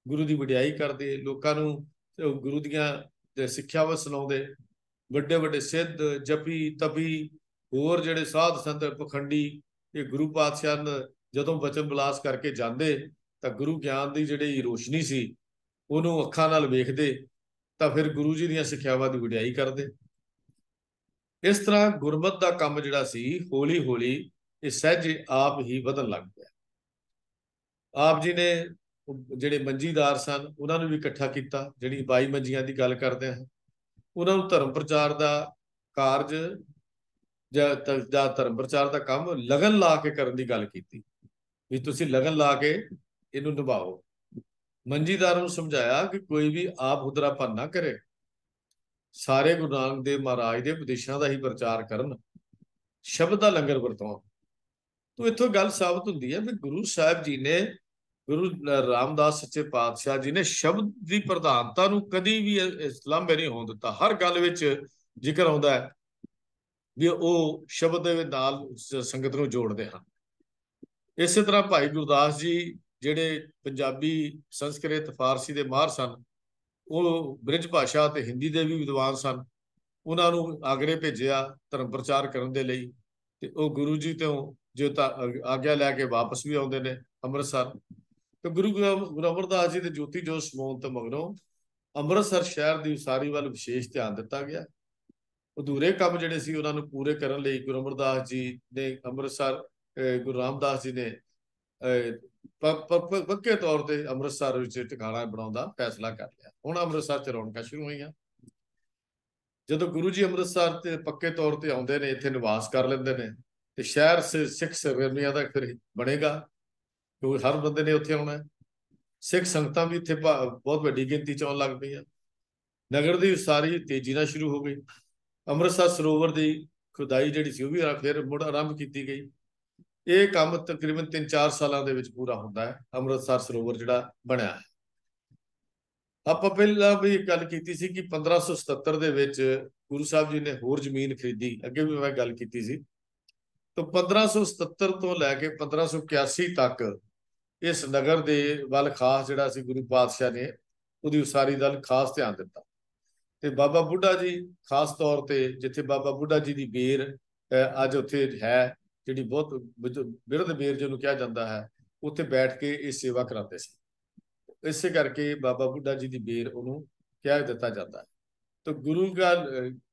ਗੁਰੂ ਦੀ ਵਡਿਆਈ ਕਰਦੇ ਲੋਕਾਂ ਨੂੰ ਗੁਰੂ ਦੀਆਂ ਸਿੱਖਿਆ ਸਿੱਖਿਆਵਾਂ ਸੁਣਾਉਂਦੇ ਵੱਡੇ ਵੱਡੇ ਸਿੱਧ ਜਪੀ ਤਪੀ ਹੋਰ ਜਿਹੜੇ ਸਾਧ ਸੰਤ ਪਖੰਡੀ ਇਹ ਗੁਰੂ ਪਾਤਸ਼ਾਹ ਜਦੋਂ ਬਚਨ ਬਲਾਸ ਕਰਕੇ ਜਾਂਦੇ ਤਾਂ ਗੁਰੂ ਗਿਆਨ ਦੀ ਜਿਹੜੀ ਰੋਸ਼ਨੀ ਸੀ ਉਹਨੂੰ ਅੱਖਾਂ ਨਾਲ ਵੇਖਦੇ ਤਾਂ ਫਿਰ ਗੁਰੂ ਜੀ ਦੀਆਂ ਸਿੱਖਿਆਵਾਂ ਦੀ ਵਡਿਆਈ ਕਰਦੇ ਇਸ ਤਰ੍ਹਾਂ ਗੁਰਮਤ ਦਾ ਕੰਮ ਜਿਹੜਾ ਸੀ ਹੌਲੀ ਹੌਲੀ ਇਹ ਸਹਿਜ ਆਪ ਹੀ ਵਧਣ ਲੱਗ ਪਿਆ ਆਪ ਜੀ ਨੇ ਜਿਹੜੇ ਮੰਜੀਦਾਰ ਸਨ ਉਹਨਾਂ ਨੂੰ ਵੀ ਇਕੱਠਾ ਕੀਤਾ ਜਿਹੜੀ 22 ਮੰਜੀਆਂ ਦੀ ਗੱਲ ਕਰਦੇ ਹਾਂ ਉਹਨਾਂ ਨੂੰ ਧਰਮ ਪ੍ਰਚਾਰ ਦਾ ਕਾਰਜ ਜਾਂ ਧਰਮ ਪ੍ਰਚਾਰ ਦਾ ਕੰਮ ਲਗਨ ਲਾ ਕੇ ਕਰਨ ਦੀ ਗੱਲ ਕੀਤੀ ਵੀ ਤੁਸੀਂ ਲਗਨ ਲਾ ਕੇ ਇਹਨੂੰ ਨਿਭਾਓ ਮੰਜੀਦਾਰ ਨੂੰ ਸਮਝਾਇਆ ਕਿ ਕੋਈ ਵੀ ਆਪ ਪਰ ਨਾ ਕਰੇ ਸਾਰੇ ਗੁਰੂ ਨਾਨਕ ਦੇਵ ਮਹਾਰਾਜ ਦੇ ਉਪਦੇਸ਼ਾਂ ਦਾ ਹੀ ਪ੍ਰਚਾਰ ਕਰਨ ਸ਼ਬਦ ਦਾ ਲੰਗਰ ਵਰਤਾਓ ਤੋਂ ਇਥੋਂ ਗੱਲ ਸਾਬਤ ਹੁੰਦੀ ਹੈ ਵੀ ਗੁਰੂ ਸਾਹਿਬ ਜੀ ਨੇ ਗੁਰੂ ਰਾਮਦਾਸ ਸੱਚੇ ਪਾਤਸ਼ਾਹ ਜੀ ਨੇ ਸ਼ਬਦ ਦੀ ਪ੍ਰਧਾਨਤਾ ਨੂੰ ਕਦੀ ਵੀ ਇਸਲਾਮ ਵਿੱਚ ਨਹੀਂ ਹੋਣ ਦਿੱਤਾ ਹਰ ਗੱਲ ਵਿੱਚ ਜ਼ਿਕਰ ਆਉਂਦਾ ਹੈ ਵੀ ਉਹ ਸ਼ਬਦ ਦੇ ਨਾਲ ਸੰਗਤ ਨੂੰ ਜੋੜਦੇ ਹਨ ਇਸੇ ਤਰ੍ਹਾਂ ਭਾਈ ਗੁਰਦਾਸ ਜੀ ਜਿਹੜੇ ਪੰਜਾਬੀ ਸੰਸਕ੍ਰਿਤ ਫਾਰਸੀ ਦੇ ਮਾਹਰ ਸਨ ਉਹ ਬ੍ਰਿਜ ਭਾਸ਼ਾ ਤੇ ਹਿੰਦੀ ਦੇ ਵੀ ਵਿਦਵਾਨ ਸਨ ਉਹਨਾਂ ਨੂੰ ਆਗਰੇ ਭੇਜਿਆ ਧਰਮ ਪ੍ਰਚਾਰ ਕਰਨ ਦੇ ਲਈ ਤੇ ਉਹ ਗੁਰੂ ਜੀ ਤੋਂ ਜੋ ਤਾਂ ਆਗਿਆ ਲੈ ਕੇ ਵਾਪਸ ਵੀ ਆਉਂਦੇ ਨੇ ਅੰਮ੍ਰਿਤਸਰ ਤੇ ਗੁਰੂ ਗੁਰੂ ਅਮਰਦਾਸ ਜੀ ਦੇ ਜੋਤੀ ਜੋਤ ਸਮਾਉਣ ਤੋਂ ਮਗਰੋਂ ਅੰਮ੍ਰਿਤਸਰ ਸ਼ਹਿਰ ਦੀ ਉਸਾਰੀ ਵੱਲ ਵਿਸ਼ੇਸ਼ ਧਿਆਨ ਦਿੱਤਾ ਗਿਆ ਅਧੂਰੇ ਕੰਮ ਜਿਹੜੇ ਸੀ ਉਹਨਾਂ ਨੂੰ ਪੂਰੇ ਕਰਨ ਲਈ ਗੁਰੂ ਅਮਰਦਾਸ ਜੀ ਨੇ ਅੰਮ੍ਰਿਤਸਰ ਗੁਰੂ ਰਾਮਦਾਸ ਜੀ ਨੇ ਪੱਕੇ ਤੌਰ ਤੇ ਅੰਮ੍ਰਿਤਸਰ ਵਿੱਚ ਟਿਕਾਣਾ ਬਣਾਉਣ ਦਾ ਫੈਸਲਾ ਕਰ ਲਿਆ ਹੁਣ ਅੰਮ੍ਰਿਤਸਰ ਚ ਰੌਣਕਾਂ ਸ਼ੁਰੂ ਹੋਈਆਂ ਜਦੋਂ ਗੁਰੂ ਜੀ ਅੰਮ੍ਰਿਤਸਰ ਤੇ ਪੱਕੇ ਤੌਰ ਤੇ ਆਉਂਦੇ ਨੇ ਇੱਥੇ ਨਿਵਾਸ ਕਰ ਲੈਂਦੇ ਨੇ ਤੇ ਸ਼ਹਿਰ ਸਿੱਖ ਸਵੇਰਨੀਆਂ ਦਾ ਫਿਰ ਬਣੇਗਾ ਕਿਉਂਕਿ ਹਰ ਬੰਦੇ ਨੇ ਉੱਥੇ ਆਉਣਾ ਸਿੱਖ ਸੰਗਤਾਂ ਵੀ ਇੱਥੇ ਬਹੁਤ ਵੱਡੀ ਗਿਣਤੀ ਚ ਆਉਣ ਲੱਗ ਪਈਆਂ ਨਗਰ ਦੀ ਸਾਰੀ ਤੇਜ਼ੀ ਨਾਲ ਸ਼ੁਰੂ ਹੋ ਗਈ ਅੰਮ੍ਰਿਤਸਰ ਸਰੋਵਰ ਦੀ ਖੁਦਾਈ ਜਿਹੜੀ ਸੀ ਉਹ ਵੀ ਫਿਰ ਮੁੜ ਆਰੰਭ ਕੀਤੀ ਗਈ ਇਹ ਕੰਮ ਤਕਰੀਬਨ 3-4 ਸਾਲਾਂ ਦੇ ਵਿੱਚ ਪੂਰਾ ਹੁੰਦਾ ਹੈ ਅੰਮ੍ਰਿਤਸਰ ਸਰੋਵਰ ਜਿਹੜਾ ਬਣਿਆ ਹੈ ਆਪਾਂ ਪਹਿਲਾਂ ਵੀ ਗੱਲ ਕੀਤੀ ਸੀ ਕਿ 1577 ਦੇ ਵਿੱਚ ਗੁਰੂ ਸਾਹਿਬ ਜੀ ਨੇ ਹੋਰ ਜ਼ਮੀਨ ਖਰੀਦੀ ਅੱਗੇ ਵੀ ਮੈਂ ਗੱਲ ਕੀਤੀ ਸੀ ਤੋਂ 1577 ਤੋਂ ਲੈ ਕੇ 1581 ਤੱਕ ਇਸ ਨਗਰ ਦੇ ਵੱਲ ਖਾਸ ਜਿਹੜਾ ਸੀ ਗੁਰੂ ਪਾਤਸ਼ਾਹ ਨੇ ਉਹਦੀ ਉਸਾਰੀ ਦਾ ਖਾਸ ਧਿਆਨ ਦਿੱਤਾ ਤੇ ਬਾਬਾ ਬੁੱਢਾ ਜੀ ਖਾਸ ਤੌਰ ਤੇ ਜਿੱਥੇ ਬਾਬਾ ਬੁੱਢਾ ਜੀ ਦੀ ਬੇਰ ਅੱਜ ਉੱਥੇ ਹੈ ਜਿਹੜੀ ਬਹੁਤ ਬਿਰਧ ਬੇਰ ਜਿਹਨੂੰ ਕਿਹਾ ਜਾਂਦਾ ਹੈ ਉੱਥੇ ਬੈਠ ਕੇ ਇਹ ਸੇਵਾ ਕਰਾਉਂਦੇ ਸੀ ਇਸੇ ਕਰਕੇ ਬਾਬਾ ਬੁੱਢਾ ਜੀ ਦੀ ਬੇਰ ਉਹਨੂੰ ਕਿਹਾ ਦਿੱਤਾ ਜਾਂਦਾ ਹੈ ਤਾਂ ਗੁਰੂ ਦਾ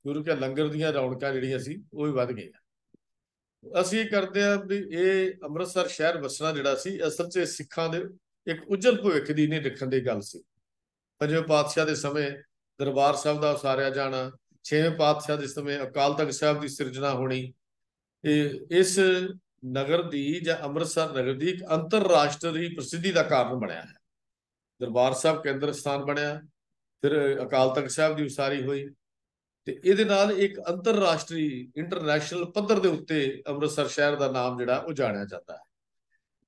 ਗੁਰੂ ਕੇ ਲੰਗਰ ਦੀਆਂ ਰੌਣਕਾਂ ਜਿਹੜੀਆਂ ਸੀ ਉਹ ਵੀ ਵੱਧ ਗਈਆਂ ਅਸੀਂ ਕਰਦੇ ਆ ਵੀ ਇਹ ਅੰਮ੍ਰਿਤਸਰ ਸ਼ਹਿਰ ਵਸਣਾ ਜਿਹੜਾ ਸੀ ਅਸਲ 'ਚ ਸਿੱਖਾਂ ਦੇ ਇੱਕ ਉਜਲ ਭਵਿੱਖ ਦੀ ਨਹੀਂ ਰੱਖਣ ਦੀ ਗੱਲ ਸੀ ਪੰਜਵੇਂ ਪਾਤਸ਼ਾਹ ਦੇ ਸਮੇਂ ਦਰਬਾਰ ਸਾਹਿਬ ਦਾ ਉਸਾਰਿਆ ਜਾਣਾ ਛੇਵੇਂ ਪਾਤਸ਼ਾਹ ਦੇ ਸਮੇਂ ਅਕਾਲ ਤਖਤ ਸਾਹਿਬ ਦੀ ਸਿਰਜਣਾ ਹੋਣੀ ਇਹ ਇਸ ਨਗਰ ਦੀ ਜਾਂ ਅੰਮ੍ਰਿਤਸਰ ਨਗਰ ਦੀ ਇੱਕ ਅੰਤਰਰਾਸ਼ਟਰੀ ਪ੍ਰਸਿੱਧੀ ਦਾ ਕਾਰਨ ਬਣਿਆ ਹੈ ਦਰਬਾਰ ਸਾਹਿਬ ਕੇਂਦਰ ਸਥਾਨ ਬਣਿਆ ਫਿਰ ਅਕਾਲ ਤਖਤ ਸਾਹਿਬ ਦੀ ਉਸਾਰੀ ਹੋਈ ਤੇ ਇਹਦੇ ਨਾਲ ਇੱਕ ਅੰਤਰਰਾਸ਼ਟਰੀ ਇੰਟਰਨੈਸ਼ਨਲ ਪੱਧਰ ਦੇ ਉੱਤੇ ਅੰਮ੍ਰਿਤਸਰ ਸ਼ਹਿਰ ਦਾ ਨਾਮ ਜਿਹੜਾ ਉਹ ਜਾਣਿਆ ਜਾਂਦਾ ਹੈ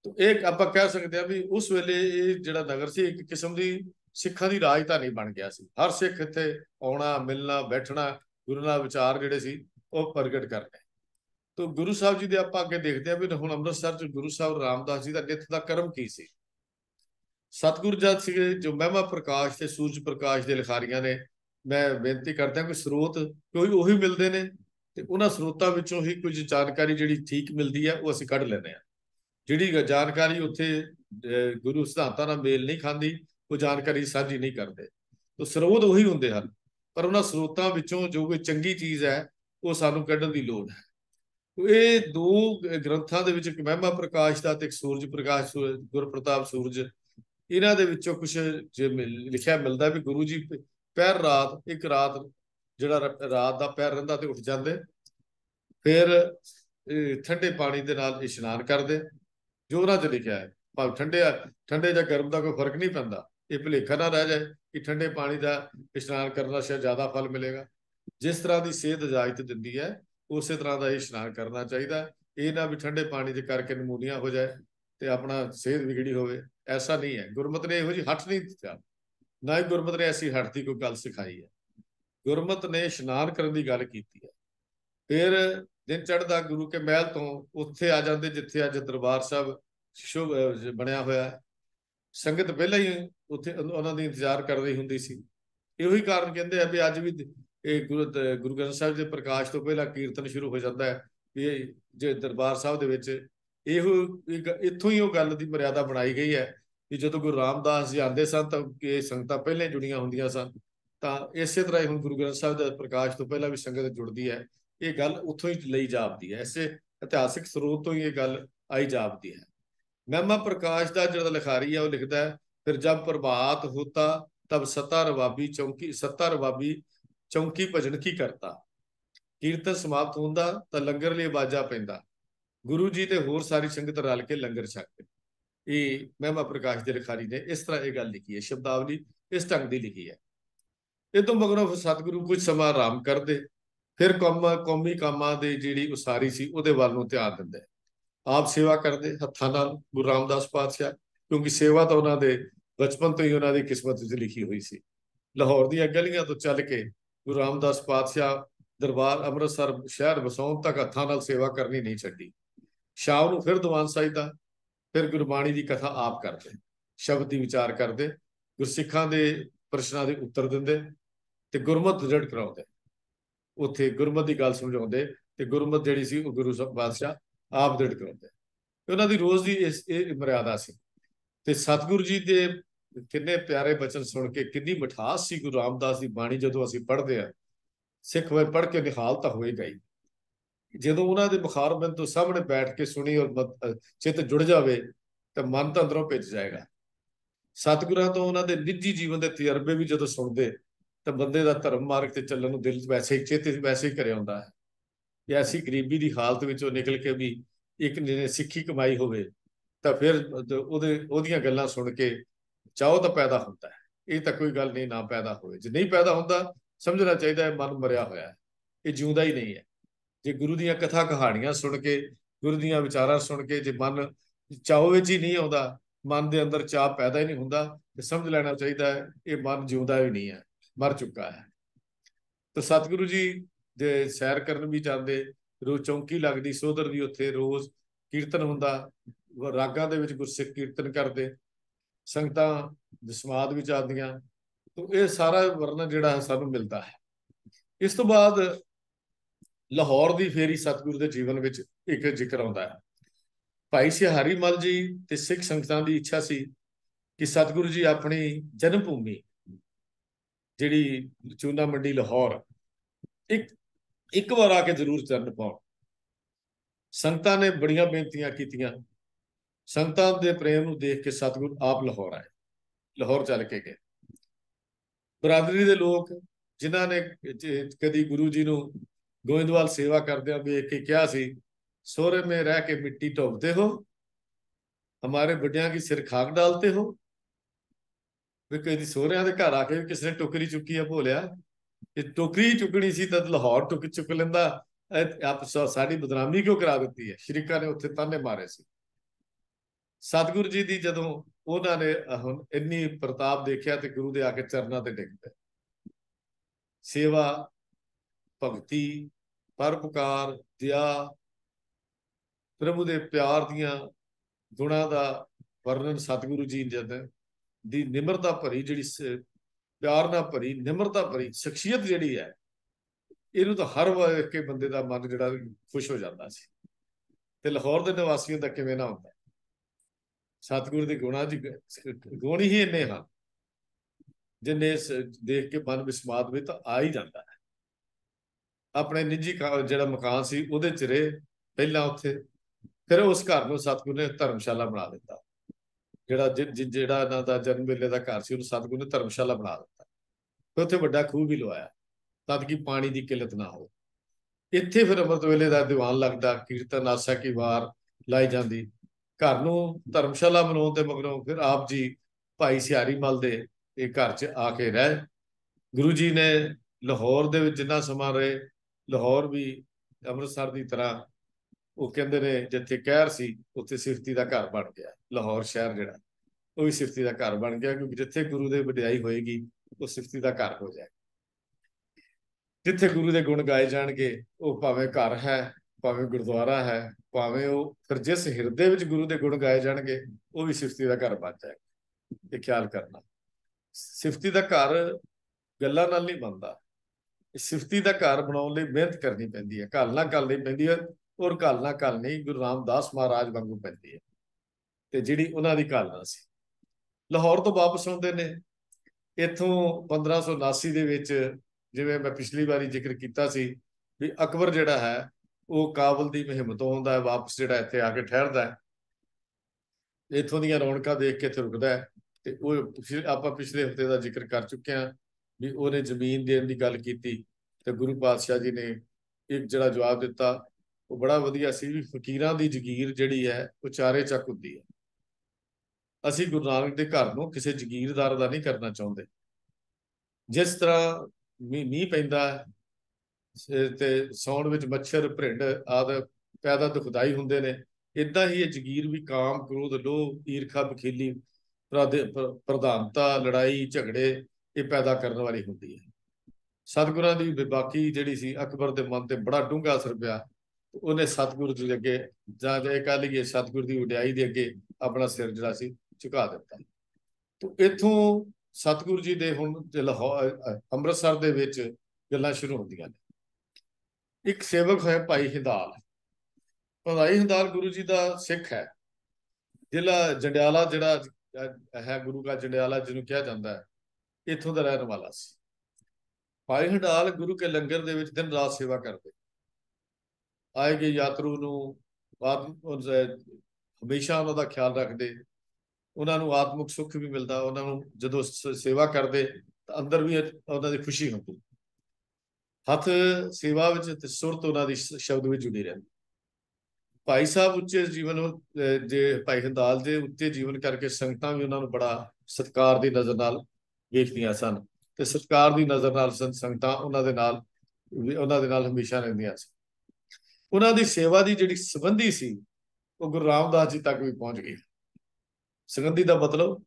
ਤੋਂ ਇਹ ਆਪਾਂ ਕਹਿ ਸਕਦੇ ਆ ਵੀ ਉਸ ਵੇਲੇ ਇਹ ਜਿਹੜਾ ਨਗਰ ਸੀ ਇੱਕ ਕਿਸਮ ਦੀ ਸਿੱਖਾਂ ਦੀ ਰਾਜਧਾਨੀ ਬਣ ਗਿਆ ਸੀ ਹਰ ਸਿੱਖ ਇੱਥੇ ਆਉਣਾ ਮਿਲਣਾ ਬੈਠਣਾ ਗੁਰੂ ਨਾਲ ਵਿਚਾਰ ਜਿਹੜੇ ਸੀ ਉਹ ਪ੍ਰਗਟ ਕਰਦੇ ਤੋਂ ਗੁਰੂ ਸਾਹਿਬ ਜੀ ਦੇ ਆਪਾਂ ਅੱਗੇ ਦੇਖਦੇ ਆ ਵੀ ਹੁਣ ਅੰਮ੍ਰਿਤਸਰ ਚ ਗੁਰੂ ਸਾਹਿਬ ਰਾਮਦਾਸ ਜੀ ਦਾ ਜਿੱਤ ਦਾ ਕਰਮ ਕੀ ਸੀ ਸਤਗੁਰ ਜੀ ਸੀਗੇ ਜੋ ਮਹਿਮਾ ਪ੍ਰਕਾਸ਼ ਤੇ ਸੂਰਜ ਪ੍ਰਕਾਸ਼ ਦੇ ਲਿਖਾਰੀਆਂ ਨੇ ਮੈਂ ਬੇਨਤੀ ਕਰਦਾ ਕਿ ਸਰੋਤ ਕੋਈ ਉਹੀ ਮਿਲਦੇ ਨੇ ਤੇ ਉਹਨਾਂ ਸਰੋਤਾਂ ਵਿੱਚੋਂ ਹੀ ਕੁਝ ਜਾਣਕਾਰੀ ਜਿਹੜੀ ਠੀਕ ਮਿਲਦੀ ਹੈ ਉਹ ਅਸੀਂ ਕੱਢ ਲੈਂਦੇ ਆ ਜਿਹੜੀ ਜਾਣਕਾਰੀ ਉੱਥੇ ਗੁਰੂ ਸਿਧਾਂਤਾਂ ਨਾਲ ਮੇਲ ਨਹੀਂ ਖਾਂਦੀ ਉਹ ਜਾਣਕਾਰੀ ਸਾਂਝੀ ਨਹੀਂ ਕਰਦੇ ਤੋਂ ਸਰੋਤ ਉਹੀ ਹੁੰਦੇ ਹਨ ਪਰ ਉਹਨਾਂ ਸਰੋਤਾਂ ਵਿੱਚੋਂ ਜੋ ਕੋਈ ਚੰਗੀ ਚੀਜ਼ ਹੈ ਉਹ ਸਾਨੂੰ ਕੱਢਣ ਦੀ ਲੋੜ ਹੈ ਇਹ ਦੋ ਗ੍ਰੰਥਾਂ ਦੇ ਵਿੱਚ ਇੱਕ ਮਹਿਮਾ ਪ੍ਰਕਾਸ਼ ਦਾ ਤੇ ਇੱਕ ਸੂਰਜ ਪ੍ਰਕਾਸ਼ ਗੁਰਪ੍ਰਤਾਪ ਸੂਰਜ ਇਹਨਾਂ ਦੇ ਵਿੱਚੋਂ ਕੁਝ ਜੇ ਲਿਖਿਆ ਮਿਲਦਾ ਵੀ ਗੁਰੂ ਜੀ ਪਹਿਰ ਰਾਤ ਇੱਕ ਰਾਤ ਜਿਹੜਾ ਰਾਤ ਦਾ ਪਹਿਰ ਰਹਿੰਦਾ ਤੇ ਉੱਠ ਜਾਂਦੇ ਫਿਰ ਠੰਡੇ ਪਾਣੀ ਦੇ ਨਾਲ ਇਸ਼ਨਾਨ ਕਰਦੇ ਜੋ ਉਹਨਾਂ ਤੇ ਲਿਖਿਆ ਹੈ ਭਾਵੇਂ ਠੰਡੇ ਠੰਡੇ ਜਾਂ ਗਰਮ ਦਾ ਕੋਈ ਫਰਕ ਨਹੀਂ ਪੈਂਦਾ ਇਹ ਭਲੇਖਾ ਨਾ ਰਹਿ ਜਾਏ ਕਿ ਠੰਡੇ ਪਾਣੀ ਦਾ ਇਸ਼ਨਾਨ ਕਰਨ ਦਾ ਸ਼ਾਇਦ ਜ਼ਿਆਦਾ ਫਲ ਮਿਲੇਗਾ ਜਿਸ ਤਰ੍ਹਾਂ ਦੀ ਸਿਹਤ ਇਜਾਜ਼ਤ ਦਿੰਦੀ ਹੈ ਉਸੇ ਤਰ੍ਹਾਂ ਦਾ ਇਸ਼ਨਾਨ ਕਰਨਾ ਚਾਹੀਦਾ ਇਹ ਨਾ ਵੀ ਠੰਡੇ ਪਾਣੀ ਦੇ ਕਰਕੇ ਨਮੂਨੀਆਂ ਹੋ ਜਾਏ ਤੇ ਆਪਣਾ ਸਿਹਤ ਵਿਗੜੀ ਹੋਵੇ ਐਸਾ ਨਹੀਂ ਹੈ ਗੁਰਮਤਿ ਨੇ ਇਹੋ ਜੀ ਹੱਟ ਨਹੀਂ ਦਿੱਤਾ ਨਾ ਹੀ ਗੁਰਮਤ ਨੇ ਐਸੀ ਹੱਟ ਦੀ ਕੋਈ ਗੱਲ ਸਿਖਾਈ ਹੈ ਗੁਰਮਤ ਨੇ ਇਸ਼ਨਾਨ ਕਰਨ ਦੀ ਗੱਲ ਕੀਤੀ ਹੈ ਫਿਰ ਦਿਨ ਚੜਦਾ ਗੁਰੂ ਕੇ ਮਹਿਲ ਤੋਂ ਉੱਥੇ ਆ ਜਾਂਦੇ ਜਿੱਥੇ ਅੱਜ ਦਰਬਾਰ ਸਾਹਿਬ ਸ਼ੁਭ ਬਣਿਆ ਹੋਇਆ ਹੈ ਸੰਗਤ ਪਹਿਲਾਂ ਹੀ ਉੱਥੇ ਉਹਨਾਂ ਦੀ ਇੰਤਜ਼ਾਰ ਕਰ ਰਹੀ ਹੁੰਦੀ ਸੀ ਇਹੋ ਹੀ ਕਾਰਨ ਕਹਿੰਦੇ ਆ ਵੀ ਅੱਜ ਵੀ ਇਹ ਗੁਰੂ ਗੁਰੂ ਗ੍ਰੰਥ ਸਾਹਿਬ ਦੇ ਪ੍ਰਕਾਸ਼ ਤੋਂ ਪਹਿਲਾਂ ਕੀਰਤਨ ਸ਼ੁਰੂ ਹੋ ਜਾਂਦਾ ਹੈ ਵੀ ਜੇ ਦਰਬਾਰ ਸਾਹਿਬ ਦੇ ਵਿੱਚ ਇਹੋ ਇੱਥੋਂ ਹੀ ਉਹ ਗੱਲ ਦੀ ਮਰਿਆਦਾ ਬਣਾਈ ਗਈ ਹੈ ਕਿ ਜਦੋਂ ਗੁਰੂ ਰਾਮਦਾਸ ਜੀ ਆਂਦੇ ਸਨ ਤਾਂ ਇਹ ਸੰਗਤਾਂ ਪਹਿਲਾਂ ਜੁੜੀਆਂ ਹੁੰਦੀਆਂ ਸਨ ਤਾਂ ਇਸੇ ਤਰ੍ਹਾਂ ਹੀ ਹੁਣ ਗੁਰੂ ਗ੍ਰੰਥ ਸਾਹਿਬ ਦੇ ਪ੍ਰਕਾਸ਼ ਤੋਂ ਪਹਿਲਾਂ ਵੀ ਸੰਗਤ ਜੁੜਦੀ ਹੈ ਇਹ ਗੱਲ ਉੱਥੋਂ ਹੀ ਲਈ ਜਾਪਦੀ ਹੈ ਐਸੇ ਇਤਿਹਾਸਿਕ ਸਰੋਤ ਤੋਂ ਹੀ ਇਹ ਗੱਲ ਆਈ ਜਾਪਦੀ ਹੈ ਮਹਿਮਾ ਪ੍ਰਕਾਸ਼ ਦਾ ਜਿਹੜਾ ਲਿਖਾਰੀ ਹੈ ਉਹ ਲਿਖਦਾ ਹੈ ਫਿਰ ਜਦ ਪ੍ਰਭਾਤ ਹੁੰਦਾ ਤਬ ਸਤਾ ਰਵਾਬੀ ਚੌਂਕੀ ਸਤਾ ਰਵਾਬੀ ਚੌਂਕੀ ਭਜਨ ਕੀ ਕਰਤਾ ਕੀਰਤਨ ਸਮਾਪਤ ਹੁੰਦਾ ਤਾਂ ਲੰਗਰ ਲਈ ਬਾਜਾ ਪੈਂਦਾ ਗੁਰੂ ਜੀ ਤੇ ਹੋਰ ਸਾਰੀ ਸੰਗਤ ਰਲ ਕੇ ਲੰਗਰ ਛਕਦੇ ਇਹ ਮਹਿਮਾ ਪ੍ਰਕਾਸ਼ ਦੇ ਲਿਖਾਰੀ ਨੇ ਇਸ ਤਰ੍ਹਾਂ ਇਹ ਗੱਲ ਲਿਖੀ ਹੈ ਸ਼ਬਦਾਵਲੀ ਇਸ ਢੰਗ ਦੀ ਲਿਖੀ ਹੈ ਇਹ ਤੋਂ ਮਗਰੋਂ ਸਤਿਗੁਰੂ ਕੁਝ ਸਮਾਂ ਆਰਾਮ ਕਰਦੇ ਫਿਰ ਕੰਮ ਕੌਮੀ ਕਾਮਾਂ ਦੇ ਜਿਹੜੀ ਉਸਾਰੀ ਸੀ ਉਹਦੇ ਵੱਲ ਨੂੰ ਧਿਆਨ ਦਿੰਦੇ ਆਪ ਸੇਵਾ ਕਰਦੇ ਹੱਥਾਂ ਨਾਲ ਗੁਰੂ ਰਾਮਦਾਸ ਪਾਤਸ਼ਾਹ ਕਿਉਂਕਿ ਸੇਵਾ ਤਾਂ ਉਹਨਾਂ ਦੇ ਬਚਪਨ ਤੋਂ ਹੀ ਉਹਨਾਂ ਦੀ ਕਿਸਮਤ ਵਿੱਚ ਲਿਖੀ ਹੋਈ ਸੀ ਲਾਹੌਰ ਦੀਆਂ ਗਲੀਆਂ ਤੋਂ ਚੱਲ ਕੇ ਗੁਰੂ ਰਾਮਦਾਸ ਪਾਤਸ਼ਾਹ ਦਰਬਾਰ ਅੰਮ੍ਰਿਤਸਰ ਸ਼ਹਿਰ ਵਸਾਉਣ ਤੱਕ ਹੱਥਾਂ ਨਾਲ ਸੇਵਾ ਕਰਨੀ ਨਹੀਂ ਛੱਡੀ ਸ਼ਾਮ ਨੂੰ ਫਿਰ ਦੀਵਾਨ ਸਾਹਿਬ ਦਾ ਫਿਰ ਗੁਰਬਾਣੀ ਦੀ ਕਥਾ ਆਪ ਕਰਦੇ ਸ਼ਬਦ ਦੀ ਵਿਚਾਰ ਕਰਦੇ ਗੁਰਸਿੱਖਾਂ ਦੇ ਪ੍ਰਸ਼ਨਾਂ ਦੇ ਉੱਤਰ ਦਿੰਦੇ ਤੇ ਗੁਰਮਤਿ ਜੜ ਕਰਾਉਂਦੇ ਉੱਥੇ ਗੁਰਮਤਿ ਦੀ ਗੱਲ ਸਮਝਾਉਂਦੇ ਤੇ ਗੁਰਮਤਿ ਜਿਹੜੀ ਸੀ ਉਹ ਗੁਰੂ ਸਾਹਿਬ ਬਾਦਸ਼ਾਹ ਆਪ ਦ੍ਰਿੜ ਕਰਾਉਂਦੇ ਉਹਨਾਂ ਦੀ ਰੋਜ਼ ਦੀ ਇਸ ਇਹ ਮਰਿਆਦਾ ਸੀ ਤੇ ਸਤਿਗੁਰੂ ਜੀ ਦੇ ਕਿੰਨੇ ਪਿਆਰੇ ਬਚਨ ਸੁਣ ਕੇ ਕਿੰਨੀ ਮਿਠਾਸ ਸੀ ਗੁਰੂ ਰਾਮਦਾਸ ਦੀ ਬਾਣੀ ਜਦੋਂ ਅਸੀਂ ਪੜ੍ਹਦੇ ਆ ਸਿੱਖ ਵੇ ਪੜ੍ਹ ਕੇ ਨਿਹਾਲ ਤਾਂ ਹੋਏਗਾ ਹੀ ਜਦੋਂ ਉਹਨਾਂ ਦੇ ਮੁਖਾਰਬਨ ਤੋਂ ਸਾਹਮਣੇ ਬੈਠ ਕੇ ਸੁਣੀ ਔਰ ਚਿੱਤ ਜੁੜ ਜਾਵੇ ਤਾਂ ਮਨ ਤਾਂ ਅੰਦਰੋਂ ਭਿੱਜ ਜਾਏਗਾ ਸਤਿਗੁਰਾਂ ਤੋਂ ਉਹਨਾਂ ਦੇ ਨਿੱਜੀ ਜੀਵਨ ਦੇ ਤਜਰਬੇ ਵੀ ਜਦੋਂ ਸੁਣਦੇ ਤਾਂ ਬੰਦੇ ਦਾ ਧਰਮ ਮਾਰਗ ਤੇ ਚੱਲਣ ਨੂੰ ਦਿਲ ਵੈਸੇ ਹੀ ਚੇਤੇ ਵੈਸੇ ਹੀ ਕਰਿਆ ਹੁੰਦਾ ਹੈ ਕਿ ਐਸੀ ਗਰੀਬੀ ਦੀ ਹਾਲਤ ਵਿੱਚੋਂ ਨਿਕਲ ਕੇ ਵੀ ਇੱਕ ਨੇ ਸਿੱਖੀ ਕਮਾਈ ਹੋਵੇ ਤਾਂ ਫਿਰ ਉਹਦੇ ਉਹਦੀਆਂ ਗੱਲਾਂ ਸੁਣ ਕੇ ਚਾਹੋ ਤਾਂ ਪੈਦਾ ਹੁੰਦਾ ਹੈ ਇਹ ਤਾਂ ਕੋਈ ਗੱਲ ਨਹੀਂ ਨਾ ਪੈਦਾ ਹੋਵੇ ਜੇ ਨਹੀਂ ਪੈਦਾ ਹੁੰਦਾ ਸਮਝਣਾ ਚਾਹੀਦਾ ਹੈ ਮਨ ਮਰਿਆ ਹੋਇਆ ਹੈ ਇਹ ਜਿਉਂਦਾ ਹੀ ਨਹੀਂ ਹੈ ਜੇ ਗੁਰੂ ਦੀਆਂ ਕਥਾ ਕਹਾਣੀਆਂ ਸੁਣ ਕੇ ਗੁਰੂ ਦੀਆਂ ਵਿਚਾਰਾਂ ਸੁਣ ਕੇ ਜੇ ਮਨ ਚਾਹੋ ਵਿੱਚ ਹੀ ਨਹੀਂ ਆਉਂਦਾ ਮਨ ਦੇ ਅੰਦਰ ਚਾਹ ਪੈਦਾ ਹੀ ਨਹੀਂ ਹੁੰਦਾ ਤੇ ਸਮਝ ਲੈਣਾ ਚਾਹੀਦਾ ਹੈ ਇਹ ਮਨ ਜਿਉਂਦਾ ਵੀ ਨਹੀਂ ਹੈ ਮਰ ਚੁੱਕਾ ਹੈ ਤਾਂ ਸਤਿਗੁਰੂ ਜੀ ਦੇ ਸੈਰ ਕਰਨ ਵੀ ਜਾਂਦੇ ਰੋ ਚੌਂਕੀ ਲੱਗਦੀ ਸੋਧਰ ਦੀ ਉੱਥੇ ਰੋਜ਼ ਕੀਰਤਨ ਹੁੰਦਾ ਰਾਗਾਂ ਦੇ ਵਿੱਚ ਗੁਰਸਿੱਖ ਕੀਰਤਨ ਕਰਦੇ ਸੰਗਤਾਂ ਦਸਮਾਦ ਵਿੱਚ ਆਦੀਆਂ ਤੋਂ ਇਹ ਸਾਰਾ ਵਰਣਨ ਜਿਹੜਾ ਸਾਨੂੰ ਮਿਲਦਾ ਹੈ ਇਸ ਤੋਂ ਬਾਅਦ ਲਾਹੌਰ ਦੀ ਫੇਰੀ ਸਤਿਗੁਰੂ ਦੇ ਜੀਵਨ ਵਿੱਚ ਇੱਕ ਜ਼ਿਕਰ ਆਉਂਦਾ ਹੈ ਭਾਈ ਸਿਹਾਰੀ ਮਲ ਜੀ ਤੇ ਸਿੱਖ ਸੰਗਤਾਂ ਦੀ ਇੱਛਾ ਸੀ ਕਿ ਸਤਿਗੁਰੂ ਜੀ ਆਪਣੀ ਜਨਮ ਭੂਮੀ ਜਿਹੜੀ ਚੂਨਾ ਮੰਡੀ ਲਾਹੌਰ ਇੱਕ ਇੱਕ ਵਾਰ ਆ ਕੇ ਜ਼ਰੂਰ ਚਰਨ ਪਾਉਣ ਸੰਗਤਾਂ ਨੇ ਬੜੀਆਂ ਬੇਨਤੀਆਂ ਕੀਤੀਆਂ ਸੰਗਤਾਂ ਦੇ ਪ੍ਰੇਮ ਨੂੰ ਦੇਖ ਕੇ ਸਤਿਗੁਰ ਆਪ ਲਾਹੌਰ ਆਏ ਲਾਹੌਰ ਚੱਲ ਕੇ ਗਏ ਬਰਾਦਰੀ ਦੇ ਲੋਕ ਜਿਨ੍ਹਾਂ ਨੇ ਕਦੀ ਗੁਰੂ ਜੀ ਨੂੰ ਗੋਇੰਦਵਾਲ ਸੇਵਾ ਕਰਦੇ ਆ ਵੇਖ ਕੇ ਕਿਹਾ ਸੀ ਸੋਹਰੇ ਮੇ ਰਹਿ ਕੇ ਮਿੱਟੀ ਧੋਬਦੇ ਹੋ ਹਮਾਰੇ ਵੱਡਿਆਂ ਕੀ ਸਿਰ ਖਾਕ ਡਾਲਤੇ ਹੋ ਵੀ ਕਦੀ ਸੋਹਰਿਆਂ ਦੇ ਘਰ ਆ ਕੇ ਕਿਸੇ ਨੇ ਟੋਕਰੀ ਚੁੱਕੀ ਆ ਭੋਲਿਆ ਇਹ ਟੋਕਰੀ ਚੁੱਕਣੀ ਸੀ ਤਾਂ ਲਾਹੌਰ ਟੁੱਕ ਚੁੱਕ ਲੈਂਦਾ ਆਪ ਸਾਡੀ ਬਦਨਾਮੀ ਕਿਉਂ ਕਰਾ ਦਿੱਤੀ ਹੈ ਸ਼ਰੀਕਾ ਨੇ ਉੱਥੇ ਤਾਨੇ ਮਾਰੇ ਸੀ ਸਤਿਗੁਰੂ ਜੀ ਦੀ ਜਦੋਂ ਉਹਨਾਂ ਨੇ ਹੁਣ ਇੰਨੀ ਪ੍ਰਤਾਪ ਦੇਖਿਆ ਤੇ ਗੁਰੂ ਦੇ ਆ ਕੇ ਚਰਨਾਂ ਤੇ ਡਿੱਗ ਪਏ ਸੇਵਾ ਭਗਤੀ ਪਰਪਕਾਰ ਦਿਆ ਪ੍ਰਭੂ ਦੇ ਪਿਆਰ ਦੀਆਂ ਗੁਣਾਂ ਦਾ ਵਰਣਨ ਸਤਿਗੁਰੂ ਜੀ ਨੇ ਦਿੱਤਾ ਦੀ ਨਿਮਰਤਾ ਭਰੀ ਜਿਹੜੀ ਪਿਆਰ ਨਾਲ ਭਰੀ ਨਿਮਰਤਾ ਭਰੀ ਸ਼ਖਸੀਅਤ ਜਿਹੜੀ ਹੈ ਇਹਨੂੰ ਤਾਂ ਹਰ ਵੇਖ ਕੇ ਬੰਦੇ ਦਾ ਮਨ ਜਿਹੜਾ ਖੁਸ਼ ਹੋ ਜਾਂਦਾ ਸੀ ਤੇ ਲਾਹੌਰ ਦੇ ਨਿਵਾਸੀਆਂ ਦਾ ਕਿਵੇਂ ਨਾ ਹੁੰਦਾ ਸਤਿਗੁਰ ਦੇ ਗੁਣਾ ਦੀ ਗੋਣੀ ਹੀ ਇੰਨੇ ਹਨ ਜਿੰਨੇ ਦੇਖ ਕੇ ਮਨ ਵਿਸਮਾਦ ਵਿੱਚ ਤਾਂ ਆ ਹੀ ਜਾਂਦਾ ਆਪਣੇ ਨਿੱਜੀ ਜਿਹੜਾ ਮਕਾਨ ਸੀ ਉਹਦੇ ਚ ਰਹੇ ਪਹਿਲਾਂ ਉੱਥੇ ਫਿਰ ਉਸ ਘਰ ਨੂੰ ਸਤਗੁਰ ਨੇ ਧਰਮਸ਼ਾਲਾ ਬਣਾ ਦਿੱਤਾ ਜਿਹੜਾ ਜਿਹੜਾ ਇਹਨਾਂ ਦਾ ਜਨਮ ਮੇਲੇ ਦਾ ਘਰ ਸੀ ਉਹਨੂੰ ਸਤਗੁਰ ਨੇ ਧਰਮਸ਼ਾਲਾ ਬਣਾ ਦਿੱਤਾ ਫਿਰ ਉੱਥੇ ਵੱਡਾ ਖੂਹ ਵੀ ਲਵਾਇਆ ਤਦ ਕਿ ਪਾਣੀ ਦੀ ਕਿੱਲਤ ਨਾ ਹੋ ਇੱਥੇ ਫਿਰ ਅਮਰਤ ਵੇਲੇ ਦਾ ਦੀਵਾਨ ਲੱਗਦਾ ਕੀਰਤਨ ਆਸਾ ਕੀ ਵਾਰ ਲਾਈ ਜਾਂਦੀ ਘਰ ਨੂੰ ਧਰਮਸ਼ਾਲਾ ਬਣਾਉਣ ਤੇ ਮਗਰੋਂ ਫਿਰ ਆਪ ਜੀ ਭਾਈ ਸਿਆਰੀ ਮਲ ਦੇ ਇਹ ਘਰ 'ਚ ਆ ਕੇ ਰਹਿ ਗੁਰੂ ਜੀ ਨੇ ਲਾਹੌਰ ਦੇ ਵਿੱਚ ਜਿੰਨਾ ਸਮਾਂ ਰਹੇ ਲਾਹੌਰ ਵੀ ਅੰਮ੍ਰਿਤਸਰ ਦੀ ਤਰ੍ਹਾਂ ਉਹ ਕਹਿੰਦੇ ਨੇ ਜਿੱਥੇ ਕਹਿਰ ਸੀ ਉੱਥੇ ਸਿਫਤੀ ਦਾ ਘਰ ਬਣ ਗਿਆ ਲਾਹੌਰ ਸ਼ਹਿਰ ਜਿਹੜਾ ਉਹ ਵੀ ਸਿਫਤੀ ਦਾ ਘਰ ਬਣ ਗਿਆ ਕਿਉਂਕਿ ਜਿੱਥੇ ਗੁਰੂ ਦੇ ਵਡਿਆਈ ਹੋਏਗੀ ਉਹ ਸਿਫਤੀ ਦਾ ਘਰ ਹੋ ਜਾਏਗਾ ਜਿੱਥੇ ਗੁਰੂ ਦੇ ਗੁਣ ਗਾਏ ਜਾਣਗੇ ਉਹ ਭਾਵੇਂ ਘਰ ਹੈ ਭਾਵੇਂ ਗੁਰਦੁਆਰਾ ਹੈ ਭਾਵੇਂ ਉਹ ਫਿਰ ਜਿਸ ਹਿਰਦੇ ਵਿੱਚ ਗੁਰੂ ਦੇ ਗੁਣ ਗਾਏ ਜਾਣਗੇ ਉਹ ਵੀ ਸਿਫਤੀ ਦਾ ਘਰ ਬਣ ਜਾਏਗਾ ਇਹ ਖਿਆਲ ਕਰਨਾ ਸਿਫਤੀ ਦਾ ਘਰ ਗੱਲਾਂ ਨਾਲ ਨਹੀਂ ਬਣਦਾ ਸਿਫਤੀ ਦਾ ਘਰ ਬਣਾਉਣ ਲਈ ਮਿਹਨਤ ਕਰਨੀ ਪੈਂਦੀ ਹੈ ਨਾਲ ਘਰ ਨਹੀਂ ਪੈਂਦੀ ਹੈ ਔਰ ਘਰ ਨਹੀਂ ਗੁਰੂ ਰਾਮਦਾਸ ਮਹਾਰਾਜ ਵਾਂਗੂ ਪੈਂਦੀ ਹੈ ਤੇ ਜਿਹੜੀ ਉਹਨਾਂ ਦੀ ਨਾਲ ਸੀ ਲਾਹੌਰ ਤੋਂ ਵਾਪਸ ਆਉਂਦੇ ਨੇ ਇਥੋਂ 1579 ਦੇ ਵਿੱਚ ਜਿਵੇਂ ਮੈਂ ਪਿਛਲੀ ਵਾਰੀ ਜ਼ਿਕਰ ਕੀਤਾ ਸੀ ਵੀ ਅਕਬਰ ਜਿਹੜਾ ਹੈ ਉਹ ਕਾਬਲ ਦੀ ਮਹਿਮ ਤੋਂ ਆਉਂਦਾ ਹੈ ਵਾਪਸ ਜਿਹੜਾ ਇੱਥੇ ਆ ਕੇ ਠਹਿਰਦਾ ਹੈ ਇਥੋਂ ਦੀਆਂ ਰੌਣਕਾਂ ਦੇਖ ਕੇ ਇੱਥੇ ਰੁਕਦਾ ਹੈ ਤੇ ਉਹ ਆਪਾਂ ਪਿਛਲੇ ਹਫਤੇ ਦਾ ਜ਼ਿਕਰ ਕਰ ਚੁੱਕੇ ਹਾਂ ਵੀ ਉਹਨੇ ਜ਼ਮੀਨ ਦੇਣ ਦੀ ਗੱਲ ਕੀਤੀ ਤੇ ਗੁਰੂ ਪਾਤਸ਼ਾਹ ਜੀ ਨੇ ਇੱਕ ਜਿਹੜਾ ਜਵਾਬ ਦਿੱਤਾ ਉਹ ਬੜਾ ਵਧੀਆ ਸੀ ਵੀ ਫਕੀਰਾਂ ਦੀ ਜ਼ਗੀਰ ਜਿਹੜੀ ਹੈ ਉਹ ਚਾਰੇ ਚੱਕ ਹੁੰਦੀ ਹੈ ਅਸੀਂ ਗੁਰੂ ਨਾਨਕ ਦੇ ਘਰ ਨੂੰ ਕਿਸੇ ਜ਼ਗੀਰਦਾਰ ਦਾ ਨਹੀਂ ਕਰਨਾ ਚਾਹੁੰਦੇ ਜਿਸ ਤਰ੍ਹਾਂ ਮੀਂਹ ਪੈਂਦਾ ਤੇ ਸੌਣ ਵਿੱਚ ਮੱਛਰ ਭਿੰਡ ਆਦ ਪੈਦਾ ਤੇ ਖੁਦਾਈ ਹੁੰਦੇ ਨੇ ਇਦਾਂ ਹੀ ਇਹ ਜ਼ਗੀਰ ਵੀ ਕਾਮ ਕ੍ਰੋਧ ਲੋਭ ਈਰਖਾ ਬਖੀਲੀ ਪ੍ਰਧਾਨਤਾ ਲੜਾਈ ਝਗੜੇ ਇਹ ਪੈਦਾ ਕਰਨ ਵਾਲੀ ਹੁੰਦੀ ਹੈ ਸਤਿਗੁਰਾਂ ਦੀ ਬੇਬਾਕੀ ਜਿਹੜੀ ਸੀ ਅਕਬਰ ਦੇ ਮਨ ਤੇ ਬੜਾ ਡੂੰਘਾ ਅਸਰ ਪਿਆ ਉਹਨੇ ਸਤਿਗੁਰ ਦੇ ਅੱਗੇ ਜਾਂ ਇਹ ਕਹ ਲਈਏ ਸਤਿਗੁਰ ਦੀ ਵਡਿਆਈ ਦੇ ਅੱਗੇ ਆਪਣਾ ਸਿਰ ਜਿਹੜਾ ਸੀ ਝੁਕਾ ਦਿੱਤਾ ਤੋਂ ਇਥੋਂ ਸਤਿਗੁਰ ਜੀ ਦੇ ਹੁਣ ਅੰਮ੍ਰਿਤਸਰ ਦੇ ਵਿੱਚ ਗੱਲਾਂ ਸ਼ੁਰੂ ਹੁੰਦੀਆਂ ਨੇ ਇੱਕ ਸੇਵਕ ਹੈ ਭਾਈ ਹਿੰਦਾਲ ਭਾਈ ਹਿੰਦਾਲ ਗੁਰੂ ਜੀ ਦਾ ਸਿੱਖ ਹੈ ਜ਼ਿਲ੍ਹਾ ਜੰਡਿਆਲਾ ਜਿਹੜਾ ਹੈ ਗੁਰੂ ਦਾ ਜੰਡਿਆਲਾ ਜਿਹਨੂੰ ਕਿਹਾ ਜਾਂਦਾ ਹੈ ਇੱਥੋਂ ਦਾ ਰਹਿਣ ਵਾਲਾ ਸੀ ਭਾਈ ਹੰਡਾਲ ਗੁਰੂ ਕੇ ਲੰਗਰ ਦੇ ਵਿੱਚ ਦਿਨ ਰਾਤ ਸੇਵਾ ਕਰਦੇ ਆਏ ਗਏ ਯਾਤਰੂ ਨੂੰ ਹਮੇਸ਼ਾ ਉਹਨਾਂ ਦਾ ਖਿਆਲ ਰੱਖਦੇ ਉਹਨਾਂ ਨੂੰ ਆਤਮਿਕ ਸੁੱਖ ਵੀ ਮਿਲਦਾ ਉਹਨਾਂ ਨੂੰ ਜਦੋਂ ਸੇਵਾ ਕਰਦੇ ਤਾਂ ਅੰਦਰ ਵੀ ਉਹਨਾਂ ਦੀ ਖੁਸ਼ੀ ਹੁੰਦੀ ਹੱਥ ਸੇਵਾ ਵਿੱਚ ਤੇ ਸੁਰਤ ਉਹਨਾਂ ਦੀ ਸ਼ਬਦ ਵਿੱਚ ਜੁੜੀ ਰਹਿੰਦੀ ਭਾਈ ਸਾਹਿਬ ਉੱਚੇ ਜੀਵਨ ਦੇ ਭਾਈ ਹੰਦਾਲ ਦੇ ਉੱਤੇ ਜੀਵਨ ਕਰਕੇ ਸੰਗਤਾਂ ਵੀ ਉਹਨਾਂ ਨੂੰ ਬੜਾ ਸਤਿਕਾਰ ਦੀ ਨਜ਼ਰ ਨਾਲ ਵੇਖਦੀਆਂ ਸਨ ਤੇ ਸਰਕਾਰ ਦੀ ਨਜ਼ਰ ਨਾਲ ਸੰਗਤਾਂ ਉਹਨਾਂ ਦੇ ਨਾਲ ਉਹਨਾਂ ਦੇ ਨਾਲ ਹਮੇਸ਼ਾ ਰਹਿੰਦੀਆਂ ਸੀ ਉਹਨਾਂ ਦੀ ਸੇਵਾ ਦੀ ਜਿਹੜੀ ਸੰਬੰਧੀ ਸੀ ਉਹ ਗੁਰੂ ਰਾਮਦਾਸ ਜੀ ਤੱਕ ਵੀ ਪਹੁੰਚ ਗਈ ਸੰਗੰਧੀ ਦਾ ਮਤਲਬ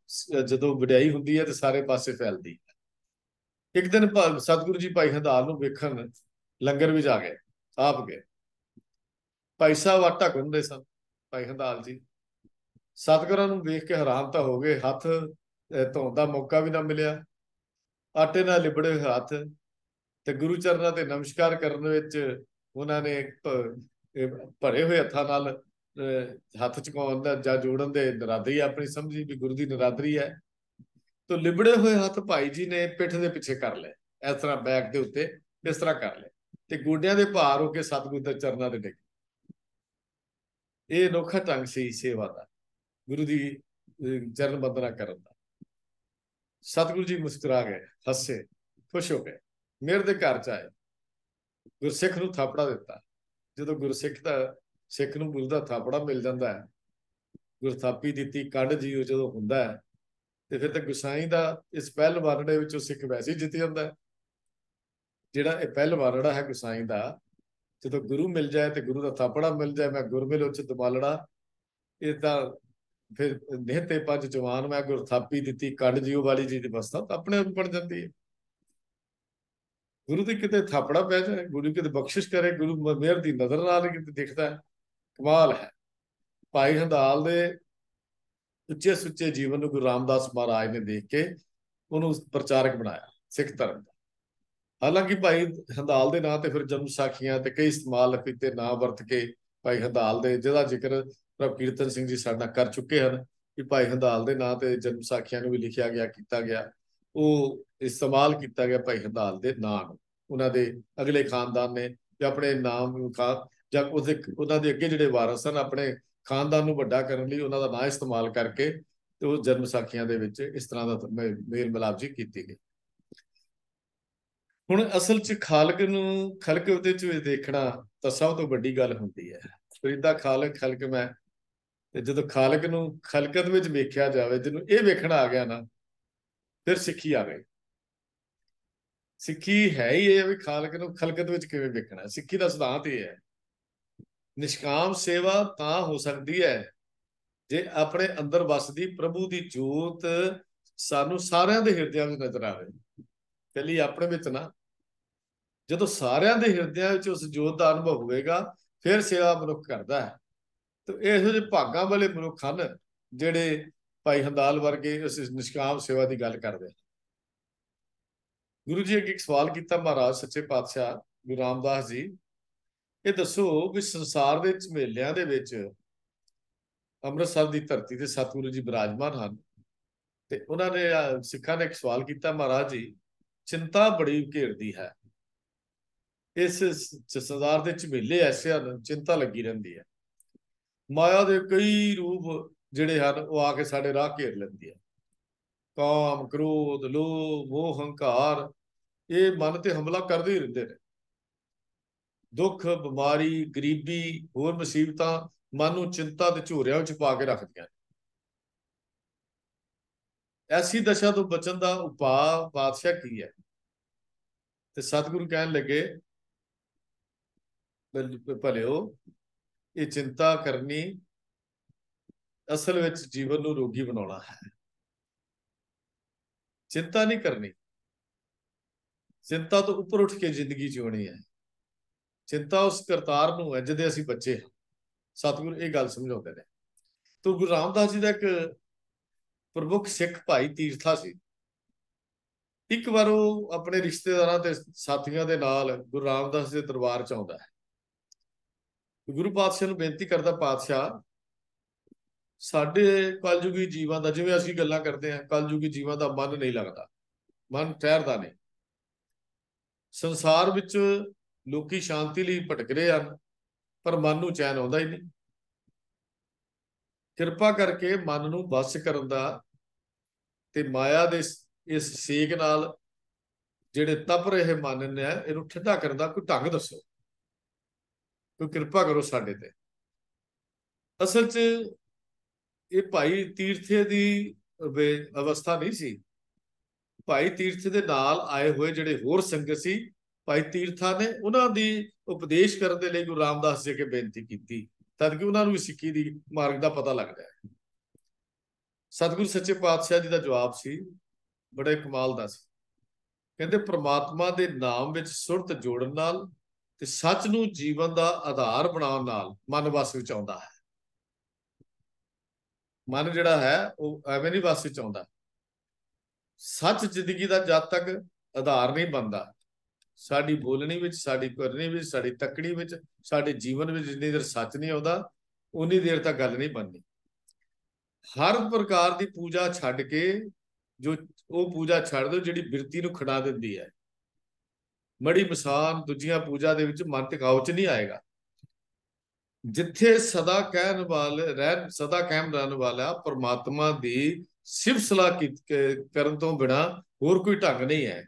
ਜਦੋਂ ਵਡਿਆਈ ਹੁੰਦੀ ਹੈ ਤੇ ਸਾਰੇ ਪਾਸੇ ਫੈਲਦੀ ਹੈ ਇੱਕ ਦਿਨ ਸਤਿਗੁਰੂ ਜੀ ਭਾਈ ਹੰਦਾਲ ਨੂੰ ਵੇਖਣ ਲੰਗਰ ਵਿੱਚ ਆ ਗਏ ਆਪ ਗਏ ਭਾਈ ਸਾਹਿਬ ਆਟਾ ਕੁੰਦੇ ਸਨ ਭਾਈ ਹੰਦਾਲ ਜੀ ਸਤਿਗੁਰਾਂ ਨੂੰ ਵੇਖ ਕੇ ਹੈਰਾਨ ਤਾਂ ਹੋ ਗਏ ਹੱਥ ਧੋਣ ਦਾ ਮੌਕਾ ਵੀ ਨਾ ਮਿਲਿਆ ਆਟੇ ਨਾਲ ਲਿਬੜੇ ਹੱਥ ਤੇ ਗੁਰੂ ਚਰਨਾਂ ਤੇ ਨਮਸਕਾਰ ਕਰਨ ਵਿੱਚ ਉਹਨਾਂ ਨੇ ਭਰੇ ਹੋਏ ਹੱਥਾਂ ਨਾਲ ਹੱਥ ਚਕਾਉਣ ਦਾ ਜਾਂ ਜੋੜਨ ਦੇ ਨਰਾਦਰੀ ਆਪਣੀ ਸਮਝੀ ਵੀ ਗੁਰੂ ਦੀ ਨਰਾਦਰੀ ਹੈ ਤੋਂ ਲਿਬੜੇ ਹੋਏ ਹੱਥ ਭਾਈ ਜੀ ਨੇ ਪਿੱਠ ਦੇ ਪਿੱਛੇ ਕਰ ਲਏ ਇਸ ਤਰ੍ਹਾਂ ਬੈਕ ਦੇ ਉੱਤੇ ਇਸ ਤਰ੍ਹਾਂ ਕਰ ਲਏ ਤੇ ਗੋਡਿਆਂ ਦੇ ਭਾਰ ਹੋ ਕੇ ਸਤਿਗੁਰ ਦੇ ਚਰਨਾਂ ਦੇ ਡਿੱਗੇ ਇਹ ਨੋਖਾ ਢੰਗ ਸੀ ਸੇਵਾ ਦਾ ਗੁਰੂ ਦੀ ਚਰਨ ਬੰਦਨਾ ਕਰਨ ਦਾ ਸਤਿਗੁਰੂ ਜੀ ਮੁਸਕਰਾ ਗਏ ਹੱਸੇ ਖੁਸ਼ ਹੋ ਗਏ ਮੇਰੇ ਦੇ ਘਰ ਚ ਆਏ ਗੁਰਸਿੱਖ ਨੂੰ ਥਾਪੜਾ ਦਿੱਤਾ ਜਦੋਂ ਗੁਰਸਿੱਖ ਦਾ ਸਿੱਖ ਨੂੰ ਬੁਲਦਾ ਥਾਪੜਾ ਮਿਲ ਜਾਂਦਾ ਹੈ ਗੁਰਥਾਪੀ ਦਿੱਤੀ ਕੱਢ ਉਹ ਜਦੋਂ ਹੁੰਦਾ ਹੈ ਤੇ ਫਿਰ ਤਾਂ ਗੁਸਾਈ ਦਾ ਇਸ ਪਹਿਲਵਾਨ ਦੇ ਵਿੱਚੋਂ ਸਿੱਖ ਵੈਸੇ ਜਿੱਤ ਜਾਂਦਾ ਹੈ ਜਿਹੜਾ ਇਹ ਪਹਿਲਵਾਨੜਾ ਹੈ ਗੁਸਾਈ ਦਾ ਜਦੋਂ ਗੁਰੂ ਮਿਲ ਜਾਏ ਤੇ ਗੁਰੂ ਦਾ ਥਾਪੜਾ ਮਿਲ ਜਾਏ ਮੈਂ ਗੁਰ ਉੱਚ ਦਬਾਲੜਾ ਇਹ ਤਾਂ ਫਿਰ ਨਿਹਤੇ ਪੰਜ ਜਵਾਨ ਮੈਂ ਗੁਰ ਥਾਪੀ ਦਿੱਤੀ ਕੱਢ ਜਿਓ ਵਾਲੀ ਜੀ ਦੀ ਬਸਤਾ ਤਾਂ ਆਪਣੇ ਆਪ ਬਣ ਜਾਂਦੀ ਹੈ ਗੁਰੂ ਦੇ ਕਿਤੇ ਥਾਪੜਾ ਪੈ ਜਾਏ ਗੁਰੂ ਕਿਤੇ ਬਖਸ਼ਿਸ਼ ਕਰੇ ਗੁਰੂ ਮਿਹਰ ਦੀ ਨਜ਼ਰ ਨਾਲ ਕਿਤੇ ਦਿਖਦਾ ਹੈ ਕਮਾਲ ਹੈ ਭਾਈ ਹੰਦਾਲ ਦੇ ਉੱਚੇ ਸੁੱਚੇ ਜੀਵਨ ਨੂੰ ਗੁਰੂ ਰਾਮਦਾਸ ਮਹਾਰਾਜ ਨੇ ਦੇਖ ਕੇ ਉਹਨੂੰ ਪ੍ਰਚਾਰਕ ਬਣਾਇਆ ਸਿੱਖ ਧਰਮ ਦਾ ਹਾਲਾਂਕਿ ਭਾਈ ਹੰਦਾਲ ਦੇ ਨਾਂ ਤੇ ਫਿਰ ਜਨਮ ਸਾਖੀਆਂ ਤੇ ਕਈ ਇਸਤਮਾਲ ਕੀਤੇ ਨਾਂ ਵਰਤ ਕੇ ਭਾਈ ਹੰਦਾਲ ਦੇ ਜਿਹਦਾ ਜ਼ਿਕਰ ਪ੍ਰਭ ਕੀਰਤਨ ਸਿੰਘ ਜੀ ਸਾਡਾ ਕਰ ਚੁੱਕੇ ਹਨ ਕਿ ਭਾਈ ਹੰਦਾਲ ਦੇ ਨਾਂ ਤੇ ਜਨਮ ਸਾਖੀਆਂ ਨੂੰ ਵੀ ਲਿਖਿਆ ਗਿਆ ਕੀਤਾ ਗਿਆ ਉਹ ਇਸਤੇਮਾਲ ਕੀਤਾ ਗਿਆ ਭਾਈ ਹੰਦਾਲ ਦੇ ਨਾਂ ਨੂੰ ਉਹਨਾਂ ਦੇ ਅਗਲੇ ਖਾਨਦਾਨ ਨੇ ਜਾਂ ਆਪਣੇ ਨਾਮ ਜਾਂ ਉਹਦੇ ਉਹਨਾਂ ਦੇ ਅੱਗੇ ਜਿਹੜੇ ਵਾਰਸ ਹਨ ਆਪਣੇ ਖਾਨਦਾਨ ਨੂੰ ਵੱਡਾ ਕਰਨ ਲਈ ਉਹਨਾਂ ਦਾ ਨਾਂ ਇਸਤੇਮਾਲ ਕਰਕੇ ਤੇ ਉਹ ਜਨਮ ਸਾਖੀਆਂ ਦੇ ਵਿੱਚ ਇਸ ਤਰ੍ਹਾਂ ਦਾ ਮੇਲ ਮਿਲਾਪ ਜੀ ਕੀਤੀ ਗਈ ਹੁਣ ਅਸਲ 'ਚ ਖਾਲਕ ਨੂੰ ਖਲਕ ਉਹਦੇ 'ਚ ਦੇਖਣਾ ਤਾਂ ਸਭ ਤੋਂ ਵੱਡੀ ਗੱਲ ਹੁੰਦੀ ਹੈ ਫਰੀਦਾ ਖਾਲਕ ਖਲਕ ਮੈਂ ਤੇ ਜਦੋਂ ਖਾਲਕ ਨੂੰ ਖਲਕਤ ਵਿੱਚ ਵੇਖਿਆ ਜਾਵੇ ਜਿਹਨੂੰ ਇਹ ਵੇਖਣਾ ਆ ਗਿਆ ਨਾ ਫਿਰ ਸਿੱਖੀ ਆ ਗਈ ਸਿੱਖੀ ਹੈ ਹੀ ਇਹ ਵੀ ਖਾਲਕ ਨੂੰ ਖਲਕਤ ਵਿੱਚ ਕਿਵੇਂ ਵੇਖਣਾ ਸਿੱਖੀ ਦਾ ਸਿਧਾਂਤ ਇਹ ਹੈ ਨਿਸ਼ਕਾਮ ਸੇਵਾ ਤਾਂ ਹੋ ਸਕਦੀ ਹੈ ਜੇ ਆਪਣੇ ਅੰਦਰ ਵਸਦੀ ਪ੍ਰਭੂ ਦੀ ਜੋਤ ਸਾਨੂੰ ਸਾਰਿਆਂ ਦੇ ਹਿਰਦਿਆਂ ਵਿੱਚ ਨਜ਼ਰ ਆਵੇ ਪਹਿਲੀ ਆਪਣੇ ਵਿੱਚ ਨਾ ਜਦੋਂ ਸਾਰਿਆਂ ਦੇ ਹਿਰਦਿਆਂ ਵਿੱਚ ਉਸ ਜੋਤ ਦਾ ਅਨੁਭਵ ਹੋਵੇਗਾ ਫਿਰ ਸੇਵਾ ਮਨੁੱਖ ਕਰਦਾ ਹੈ ਤੇ ਇਹੋ ਜਿਹੇ ਭਾਗਾਂ ਵਾਲੇ ਮਨੁੱਖ ਹਨ ਜਿਹੜੇ ਭਾਈ ਹੰਦਾਲ ਵਰਗੇ ਇਸ ਨਿਸ਼ਕਾਮ ਸੇਵਾ ਦੀ ਗੱਲ ਕਰਦੇ ਗੁਰੂ ਜੀ ਅੱਗੇ ਇੱਕ ਸਵਾਲ ਕੀਤਾ ਮਹਾਰਾਜ ਸੱਚੇ ਪਾਤਸ਼ਾਹ ਗੁਰੂ ਰਾਮਦਾਸ ਜੀ ਇਹ ਦੱਸੋ ਵੀ ਸੰਸਾਰ ਦੇ ਝਮੇਲਿਆਂ ਦੇ ਵਿੱਚ ਅੰਮ੍ਰਿਤਸਰ ਦੀ ਧਰਤੀ ਤੇ ਸਤਿਗੁਰੂ ਜੀ ਬਿਰਾਜਮਾਨ ਹਨ ਤੇ ਉਹਨਾਂ ਨੇ ਸਿੱਖਾਂ ਨੇ ਇੱਕ ਸਵਾਲ ਕੀਤਾ ਮਹਾਰਾਜ ਜੀ ਚਿੰਤਾ ਬੜੀ ਘੇਰਦੀ ਹੈ ਇਸ ਸੰਸਾਰ ਦੇ ਝਮੇਲੇ ਐਸੇ ਹਨ ਚਿੰਤਾ ਲੱਗੀ ਰਹਿੰਦੀ ਹੈ ਮਾਇਆ ਦੇ ਕਈ ਰੂਪ ਜਿਹੜੇ ਹਨ ਉਹ ਆ ਕੇ ਸਾਡੇ ਰਾਹ ਘੇਰ ਲੈਂਦੀ ਹੈ ਕਾਮ ਕ੍ਰੋਧ ਲੋਭ ਮੋਹ ਹੰਕਾਰ ਇਹ ਮਨ ਤੇ ਹਮਲਾ ਕਰਦੇ ਹੀ ਰਹਿੰਦੇ ਨੇ ਦੁੱਖ ਬਿਮਾਰੀ ਗਰੀਬੀ ਹੋਰ ਮੁਸੀਬਤਾਂ ਮਨ ਨੂੰ ਚਿੰਤਾ ਦੇ ਝੋਰਿਆਂ ਵਿੱਚ ਪਾ ਕੇ ਰੱਖਦੀਆਂ ਨੇ ਐਸੀ ਦਸ਼ਾ ਤੋਂ ਬਚਣ ਦਾ ਉਪਾਅ ਬਾਦਸ਼ਾਹ ਕੀ ਹੈ ਤੇ ਸਤਿਗੁਰੂ ਕਹਿਣ ਲੱਗੇ ਭਲਿਓ ਇਹ ਚਿੰਤਾ ਕਰਨੀ ਅਸਲ ਵਿੱਚ ਜੀਵਨ ਨੂੰ ਰੋਗੀ ਬਣਾਉਣਾ ਹੈ ਚਿੰਤਾ ਨਹੀਂ ਕਰਨੀ ਚਿੰਤਾ ਤੋਂ ਉੱਪਰ ਉੱਠ ਕੇ ਜ਼ਿੰਦਗੀ ਜਿਉਣੀ ਹੈ ਚਿੰਤਾ ਉਸ ਕਰਤਾਰ ਨੂੰ ਹੈ ਜਿਹਦੇ ਅਸੀਂ ਬੱਚੇ ਹਾਂ ਸਤਿਗੁਰ ਇਹ ਗੱਲ ਸਮਝਾਉਂਦੇ ਨੇ ਤੋਂ ਗੁਰੂ ਰਾਮਦਾਸ ਜੀ ਦਾ ਇੱਕ ਪ੍ਰਮੁੱਖ ਸਿੱਖ ਭਾਈ ਤੀਰਥਾ ਸੀ ਇੱਕ ਵਾਰ ਉਹ ਆਪਣੇ ਰਿਸ਼ਤੇਦਾਰਾਂ ਤੇ ਸਾਥੀਆਂ ਦੇ ਨਾਲ ਗੁਰੂ ਰਾਮਦਾਸ ਦੇ ਦਰਬਾਰ 'ਚ ਆਉਂਦਾ ਹੈ ਗੁਰੂ ਪਾਤਸ਼ਾਹ ਨੂੰ ਬੇਨਤੀ ਕਰਦਾ ਪਾਤਸ਼ਾਹ ਸਾਡੇ ਕਲਯੁਗੀ ਜੀਵਾਂ ਦਾ ਜਿਵੇਂ ਅਸੀਂ ਗੱਲਾਂ ਕਰਦੇ ਹਾਂ ਕਲਯੁਗੀ ਜੀਵਾਂ ਦਾ ਮਨ ਨਹੀਂ ਲੱਗਦਾ ਮਨ ਠਹਿਰਦਾ ਨਹੀਂ ਸੰਸਾਰ ਵਿੱਚ ਲੋਕੀ ਸ਼ਾਂਤੀ ਲਈ ਭਟਕ ਰਹੇ ਹਨ ਪਰ ਮਨ ਨੂੰ ਚੈਨ ਆਉਂਦਾ ਹੀ ਨਹੀਂ ਕਿਰਪਾ ਕਰਕੇ ਮਨ ਨੂੰ ਬਸ ਕਰਨ ਦਾ ਤੇ ਮਾਇਆ ਦੇ ਇਸ ਸੇਕ ਨਾਲ ਜਿਹੜੇ ਤਪ ਰਹੇ ਮਨ ਨੇ ਇਹਨੂੰ ਠੱਡਾ ਕਰਨ ਦਾ ਕੋਈ ਢੰਗ ਦੱਸੋ ਤੋ ਕਿਰਪਾ ਕਰੋ ਸਾਡੇ ਤੇ ਅਸਲ 'ਚ ਇਹ ਭਾਈ ਤੀਰਥੇ ਦੀ ਅਵਸਥਾ ਨਹੀਂ ਸੀ ਭਾਈ ਤੀਰਥ ਦੇ ਨਾਲ ਆਏ ਹੋਏ ਜਿਹੜੇ ਹੋਰ ਸੰਗਤ ਸੀ ਭਾਈ ਤੀਰਥਾ ਨੇ ਉਹਨਾਂ ਦੀ ਉਪਦੇਸ਼ ਕਰਨ ਦੇ ਲਈ ਗੁਰੂ ਰਾਮਦਾਸ ਜੀ ਕੇ ਬੇਨਤੀ ਕੀਤੀ ਤਦ ਕਿ ਉਹਨਾਂ ਨੂੰ ਵੀ ਸਿੱਖੀ ਦੀ ਮਾਰਗ ਦਾ ਪਤਾ ਲੱਗਦਾ ਜਾਏ ਸਤਗੁਰ ਸੱਚੇ ਪਾਤਸ਼ਾਹ ਜੀ ਦਾ ਜਵਾਬ ਸੀ ਬੜੇ ਕਮਾਲ ਦਾ ਸੀ ਕਹਿੰਦੇ ਪ੍ਰਮਾਤਮਾ ਦੇ ਨਾਮ ਵਿੱਚ ਸੁਰਤ ਜੋੜਨ ਨਾਲ ਤੇ ਸੱਚ ਨੂੰ ਜੀਵਨ ਦਾ ਆਧਾਰ ਬਣਾਉਣ ਨਾਲ ਮਨ ਵਸ ਵਿੱਚ ਆਉਂਦਾ ਹੈ ਮਨ ਜਿਹੜਾ ਹੈ ਉਹ ਐਵੇਂ ਨਹੀਂ ਵਸ ਵਿੱਚ ਆਉਂਦਾ ਸੱਚ ਜ਼ਿੰਦਗੀ ਦਾ ਜਦ ਤੱਕ ਆਧਾਰ ਨਹੀਂ ਬਣਦਾ ਸਾਡੀ ਬੋਲਣੀ ਵਿੱਚ ਸਾਡੀ ਕਰਨੀ ਵਿੱਚ ਸਾਡੀ ਤੱਕੜੀ ਵਿੱਚ ਸਾਡੇ ਜੀਵਨ ਵਿੱਚ ਜਿੰਨੀ ਦੇਰ ਸੱਚ ਨਹੀਂ ਆਉਂਦਾ ਉਨੀ ਦੇਰ ਤੱਕ ਗੱਲ ਨਹੀਂ ਬਣਨੀ ਹਰ ਪ੍ਰਕਾਰ ਦੀ ਪੂਜਾ ਛੱਡ ਕੇ ਜੋ ਉਹ ਪੂਜਾ ਛੱਡ ਦੋ ਜਿਹੜੀ ਬਿਰਤੀ ਨੂੰ ਖੜਾ ਦਿੰਦੀ ਹੈ ਮੜੀ ਮਸਾਨ ਦੂਜੀਆਂ ਪੂਜਾ ਦੇ ਵਿੱਚ ਮਨ ਟਿਕਾਉ ਚ ਨਹੀਂ ਆਏਗਾ ਜਿੱਥੇ ਸਦਾ ਕਹਿਣ ਵਾਲੇ ਰਹਿ ਸਦਾ ਕਾਇਮ ਰਹਿਣ ਵਾਲਾ ਪਰਮਾਤਮਾ ਦੀ ਸਿਫਤਸਲਾ ਕਰਨ ਤੋਂ ਬਿਨਾ ਹੋਰ ਕੋਈ ਢੰਗ ਨਹੀਂ ਹੈ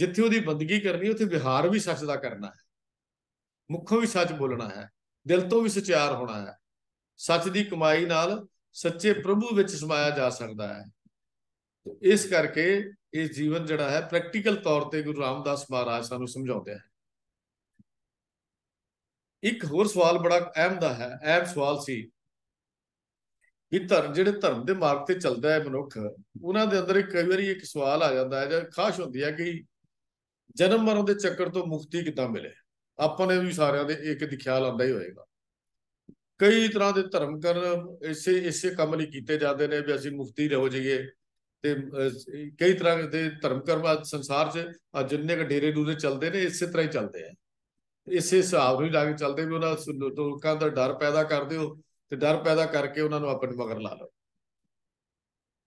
ਜਿੱਥੇ ਉਹਦੀ ਬੰਦਗੀ ਕਰਨੀ ਉੱਥੇ ਵਿਹਾਰ ਵੀ ਸੱਚ ਦਾ ਕਰਨਾ ਹੈ ਮੁੱਖੋਂ ਵੀ ਸੱਚ ਬੋਲਣਾ ਹੈ ਦਿਲ ਤੋਂ ਵੀ ਸਚਿਆਰ ਹੋਣਾ ਹੈ ਸੱਚ ਦੀ ਕਮਾਈ ਨਾਲ ਸੱਚੇ ਪ੍ਰਭੂ ਵਿੱਚ ਸਮਾਇਆ ਜਾ ਸਕਦਾ ਹੈ ਇਸ ਕਰਕੇ ਇਹ ਜੀਵਨ ਜਿਹੜਾ ਹੈ ਪ੍ਰੈਕਟੀਕਲ ਤੌਰ ਤੇ ਗੁਰੂ ਰਾਮਦਾਸ ਮਹਾਰਾਜ ਸਾਨੂੰ ਸਮਝਾਉਂਦੇ ਆ ਇੱਕ ਹੋਰ ਸਵਾਲ ਬੜਾ ਅਹਿਮ ਦਾ ਹੈ ਅਹਿਮ ਸਵਾਲ ਸੀ ਵੀ ਧਰਮ ਜਿਹੜੇ ਧਰਮ ਦੇ ਮਾਰਗ ਤੇ ਚੱਲਦਾ ਹੈ ਮਨੁੱਖ ਉਹਨਾਂ ਦੇ ਅੰਦਰ ਕਈ ਵਾਰੀ ਇੱਕ ਸਵਾਲ ਆ ਜਾਂਦਾ ਹੈ ਜਾਂ ਖਾਸ਼ ਹੁੰਦੀ ਹੈ ਕਿ ਜਨਮ ਮਰਨ ਦੇ ਚੱਕਰ ਤੋਂ ਮੁਕਤੀ ਕਿੱਦਾਂ ਮਿਲੇ ਆਪਾਂ ਨੇ ਵੀ ਸਾਰਿਆਂ ਦੇ ਇੱਕ ਦਿਖਿਆਲ ਆਉਂਦਾ ਹੀ ਹੋਏਗਾ ਕਈ ਤਰ੍ਹਾਂ ਦੇ ਧਰਮ ਕਰਨ ਇਸੇ ਇਸੇ ਕੰਮ ਲਈ ਕੀਤੇ ਜਾਂਦੇ ਨੇ ਵੀ ਅਸੀਂ ਮੁਕਤੀ ਰਹੋ ਜਾਈਏ ਤੇ ਕਈ ਤਰ੍ਹਾਂ ਦੇ ਧਰਮ ਕਰਮ ਸੰਸਾਰ 'ਚ ਜਿੰਨੇ ਕ ਡੇਰੇ ਦੂਰੇ ਚੱਲਦੇ ਨੇ ਇਸੇ ਤਰ੍ਹਾਂ ਹੀ ਚੱਲਦੇ ਆ ਇਸੇ ਹਿਸਾਬ ਨੂੰ ਜਾ ਕੇ ਚੱਲਦੇ ਵੀ ਉਹਨਾਂ ਲੋਕਾਂ ਦਾ ਡਰ ਪੈਦਾ ਕਰਦੇ ਹੋ ਤੇ ਡਰ ਪੈਦਾ ਕਰਕੇ ਉਹਨਾਂ ਨੂੰ ਆਪਣੇ ਮਗਰ ਲਾ ਲਓ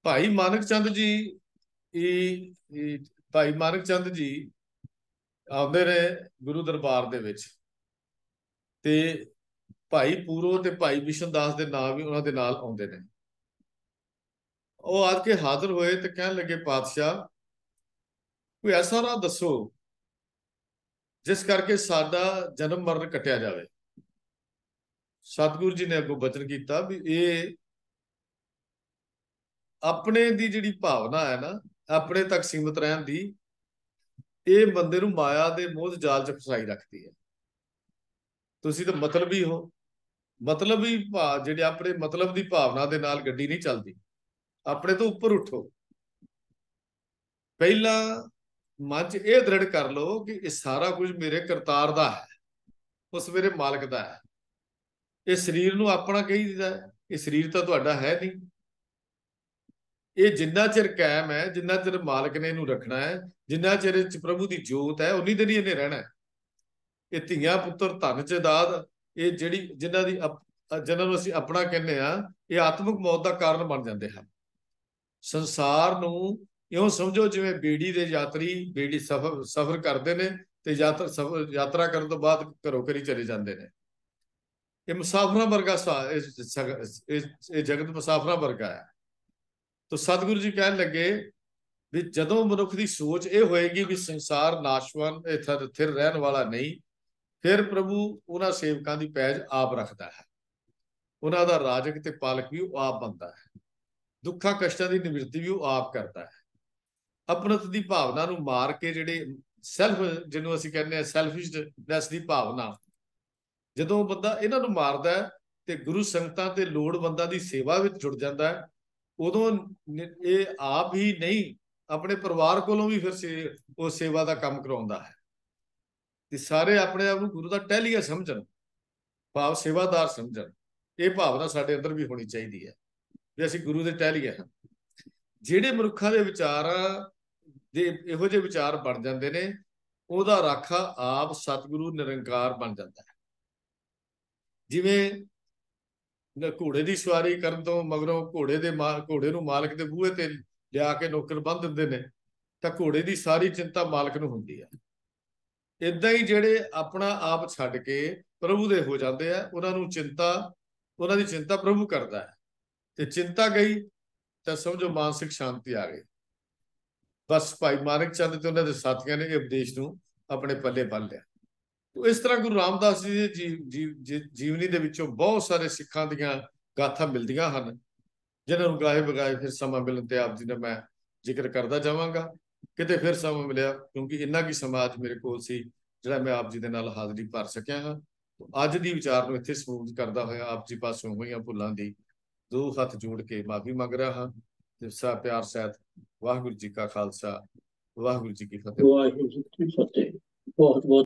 ਭਾਈ ਮਾਨਕ ਚੰਦ ਜੀ ਇਹ ਭਾਈ ਮਾਨਕ ਚੰਦ ਜੀ ਆਉਂਦੇ ਨੇ ਗੁਰੂ ਦਰਬਾਰ ਦੇ ਵਿੱਚ ਤੇ ਭਾਈ ਪੂਰੋ ਤੇ ਭਾਈ ਵਿਸ਼ਨਦਾਸ ਦੇ ਨਾਮ ਵੀ ਉਹਨਾਂ ਦੇ ਨਾਲ ਆਉਂਦੇ ਨੇ ਉਹ ਆ ਕੇ ਹਾਜ਼ਰ ਹੋਏ ਤੇ ਕਹਿਣ ਲੱਗੇ ਪਾਤਸ਼ਾਹ ਕੋਈ ਐਸਾ ਰਾਹ ਦੱਸੋ ਜਿਸ ਕਰਕੇ ਸਾਡਾ ਜਨਮ ਮਰਨ ਕਟਿਆ ਜਾਵੇ ਸਤਿਗੁਰੂ ਜੀ ਨੇ ਅੱਗੋਂ ਬਚਨ ਕੀਤਾ ਵੀ ਇਹ ਆਪਣੇ ਦੀ ਜਿਹੜੀ ਭਾਵਨਾ ਹੈ ਨਾ ਆਪਣੇ ਤੱਕ ਸੀਮਤ ਰਹਿਣ ਦੀ ਇਹ ਬੰਦੇ ਨੂੰ ਮਾਇਆ ਦੇ ਮੋਹ ਜਾਲ 'ਚ ਫਸਾਈ ਰੱਖਦੀ ਹੈ ਤੁਸੀਂ ਤਾਂ ਮਤਲਬ ਹੀ ਹੋ ਮਤਲਬ ਹੀ ਜਿਹੜੇ ਆਪਣੇ ਮਤਲਬ ਦੀ ਭਾਵਨਾ ਦੇ ਨਾਲ ਗੱਡੀ ਨਹੀਂ ਚੱਲਦੀ ਆਪਣੇ ਤੋਂ ਉੱਪਰ ਉਠੋ ਪਹਿਲਾਂ ਮਨ 'ਚ ਇਹ ਦ੍ਰਿੜ ਕਰ ਲਓ ਕਿ ਇਹ ਸਾਰਾ ਕੁਝ ਮੇਰੇ ਕਰਤਾਰ ਦਾ ਹੈ ਉਸ ਮੇਰੇ ਮਾਲਕ ਦਾ ਹੈ ਇਹ ਸਰੀਰ ਨੂੰ ਆਪਣਾ ਕਹੀ ਦਿੰਦਾ ਹੈ ਇਹ ਸਰੀਰ ਤਾਂ ਤੁਹਾਡਾ ਹੈ ਨਹੀਂ ਇਹ ਜਿੰਨਾ ਚਿਰ ਕਾਇਮ ਹੈ ਜਿੰਨਾ ਚਿਰ ਮਾਲਕ ਨੇ ਇਹਨੂੰ ਰੱਖਣਾ ਹੈ ਜਿੰਨਾ ਚਿਰ ਇਹ ਪ੍ਰਭੂ ਦੀ ਜੋਤ ਹੈ ਉਨੀ ਦਿਨ ਹੀ ਇਹਨੇ ਰਹਿਣਾ ਹੈ ਇਹ ਧੀਆਂ ਪੁੱਤਰ ਧਨ ਚ ਦਾਦ ਇਹ ਜਿਹੜੀ ਜਿਨ੍ਹਾਂ ਦੀ ਜਿਨ੍ਹਾਂ ਅਸੀਂ ਆਪਣਾ ਕਹਿੰਦੇ ਆ ਇਹ ਆਤਮਿਕ ਮੌਤ ਦਾ ਕਾਰਨ ਬਣ ਜਾਂਦੇ ਹਨ ਸੰਸਾਰ ਨੂੰ ਇਉਂ ਸਮਝੋ ਜਿਵੇਂ ਬੀੜੀ ਦੇ ਯਾਤਰੀ ਬੀੜੀ ਸਫ਼ਰ ਸਫ਼ਰ ਕਰਦੇ ਨੇ ਤੇ ਯਾਤਰਾ ਯਾਤਰਾ ਕਰਨ ਤੋਂ ਬਾਅਦ ਘਰੋਂ ਘਰੀ ਚਲੇ ਜਾਂਦੇ ਨੇ ਇਹ ਮੁਸਾਫਰਾਂ ਵਰਗਾ ਇਹ ਜਗਤ ਮੁਸਾਫਰਾਂ ਵਰਗਾ ਹੈ ਤਾਂ ਸਤਿਗੁਰੂ ਜੀ ਕਹਿਣ ਲੱਗੇ ਵੀ ਜਦੋਂ ਮਨੁੱਖ ਦੀ ਸੋਚ ਇਹ ਹੋਏਗੀ ਵੀ ਸੰਸਾਰ ਨਾਸ਼ਵਾਨ ਇਥਰ ਥਿਰ ਰਹਿਣ ਵਾਲਾ ਨਹੀਂ ਫਿਰ ਪ੍ਰਭੂ ਉਹਨਾਂ ਸੇਵਕਾਂ ਦੀ ਪੈਜ ਆਪ ਰੱਖਦਾ ਹੈ ਉਹਨਾਂ ਦਾ ਰਾਜਕ ਤੇ ਪਾਲਕ ਵੀ ਉਹ ਆਪ ਬੰਦਾ ਹੈ ਦੁੱਖਾਂ ਕਸ਼ਟਾਂ ਦੀ ਨਿਵਰਤੀ ਵੀ ਉਹ ਆਪ ਕਰਦਾ ਹੈ ਅਪਰਤ ਦੀ ਭਾਵਨਾ ਨੂੰ ਮਾਰ ਕੇ ਜਿਹੜੇ ਸੈਲਫ ਜਿਹਨੂੰ ਅਸੀਂ ਕਹਿੰਦੇ ਆ ਸੈਲਫਿਸ਼ਨੈਸ ਦੀ ਭਾਵਨਾ ਜਦੋਂ ਬੰਦਾ ਇਹਨਾਂ ਨੂੰ ਮਾਰਦਾ ਤੇ ਗੁਰੂ ਸੰਗਤਾਂ ਤੇ ਲੋੜਵੰਦਾਂ ਦੀ ਸੇਵਾ ਵਿੱਚ ਜੁੜ ਜਾਂਦਾ ਹੈ ਉਦੋਂ ਇਹ ਆਪ ਹੀ ਨਹੀਂ ਆਪਣੇ ਪਰਿਵਾਰ ਕੋਲੋਂ ਵੀ ਫਿਰ ਉਹ ਸੇਵਾ ਦਾ ਕੰਮ ਕਰਾਉਂਦਾ ਹੈ ਤੇ ਸਾਰੇ ਆਪਣੇ ਆਪ ਨੂੰ ਗੁਰੂ ਦਾ ਟਹਿਲੀਆ ਸਮਝਣ ਭਾਵ ਸੇਵਾਦਾਰ ਸਮਝਣ ਇਹ ਭਾਵਨਾ ਸਾਡੇ ਅੰਦਰ ਵੀ ਹੋਣੀ ਚਾਹੀਦੀ ਹੈ ਵੀ ਅਸੀਂ ਗੁਰੂ ਦੇ ਟਹਿਲੀਏ ਹਾਂ ਜਿਹੜੇ ਮਨੁੱਖਾਂ ਦੇ ਵਿਚਾਰਾਂ ਦੇ ਇਹੋ ਜਿਹੇ ਵਿਚਾਰ ਬਣ ਜਾਂਦੇ ਨੇ ਉਹਦਾ ਰਾਖਾ ਆਪ ਸਤਿਗੁਰੂ ਨਿਰੰਕਾਰ ਬਣ ਜਾਂਦਾ ਹੈ ਜਿਵੇਂ ਘੋੜੇ ਦੀ ਸਵਾਰੀ ਕਰਨ ਤੋਂ ਮਗਰੋਂ ਘੋੜੇ ਦੇ ਘੋੜੇ ਨੂੰ ਮਾਲਕ ਦੇ ਬੂਹੇ ਤੇ ਲਿਆ ਕੇ ਨੌਕਰ ਬੰਨ ਦਿੰਦੇ ਨੇ ਤਾਂ ਘੋੜੇ ਦੀ ਸਾਰੀ ਚਿੰਤਾ ਮਾਲਕ ਨੂੰ ਹੁੰਦੀ ਹੈ ਇਦਾਂ ਹੀ ਜਿਹੜੇ ਆਪਣਾ ਆਪ ਛੱਡ ਕੇ ਪ੍ਰਭੂ ਦੇ ਹੋ ਜਾਂਦੇ ਆ ਉਹਨਾਂ ਨੂੰ ਚਿੰਤਾ ਉਹਨਾਂ ਦੀ ਚਿੰਤਾ ਪ੍ਰਭੂ ਕਰਦਾ ਹੈ ਤੇ ਚਿੰਤਾ ਗਈ ਤਾਂ ਸਮਝੋ ਮਾਨਸਿਕ ਸ਼ਾਂਤੀ ਆ ਗਈ ਬਸ ਭਾਈ ਮਾਨਕ ਚੰਦ ਤੇ ਉਹਨਾਂ ਦੇ ਸਾਥੀਆਂ ਨੇ ਇਹ ਉਪਦੇਸ਼ ਨੂੰ ਆਪਣੇ ਪੱਲੇ ਬੰਨ ਲਿਆ ਤੋ ਇਸ ਤਰ੍ਹਾਂ ਗੁਰੂ ਰਾਮਦਾਸ ਜੀ ਦੀ ਜੀਵਨੀ ਦੇ ਵਿੱਚੋਂ ਬਹੁਤ ਸਾਰੇ ਸਿੱਖਾਂ ਦੀਆਂ ਗਾਥਾ ਮਿਲਦੀਆਂ ਹਨ ਜਿਨ੍ਹਾਂ ਨੂੰ ਗਾਹੇ ਬਗਾਏ ਫਿਰ ਸਮਾਂ ਮਿਲਣ ਤੇ ਆਪ ਜੀ ਨੇ ਮੈਂ ਜ਼ਿਕਰ ਕਰਦਾ ਜਾਵਾਂਗਾ ਕਿਤੇ ਫਿਰ ਸਮਾਂ ਮਿਲਿਆ ਕਿਉਂਕਿ ਇੰਨਾ ਕੀ ਸਮਾਜ ਮੇਰੇ ਕੋਲ ਸੀ ਜਿਹੜਾ ਮੈਂ ਆਪ ਜੀ ਦੇ ਨਾਲ ਹਾਜ਼ਰੀ ਭਰ ਸਕਿਆ ਹਾਂ ਅੱਜ ਦੀ ਵਿਚਾਰ ਨੂੰ ਇੱਥੇ ਸਮੂਥ ਕਰਦਾ ਹੋਇਆ ਆਪ ਜੀ ਪਾਸੋਂ ਹੋਈਆਂ ਭੁੱਲਾਂ ਦੀ ਦੋ ਹੱਥ ਜੋੜ ਕੇ ਮਾਫੀ ਮੰਗ ਰਿਹਾ ਹਾਂ ਜਿਸਾ ਪਿਆਰ ਸਹਿਤ ਵਾਹਿਗੁਰੂ ਜੀ ਕਾ ਖਾਲਸਾ ਵਾਹਿਗੁਰੂ ਜੀ ਕੀ ਫਤਿਹ ਵਾਹਿਗੁਰੂ ਜੀ ਕੀ ਫਤਿਹ ਬਹੁਤ ਬਹੁਤ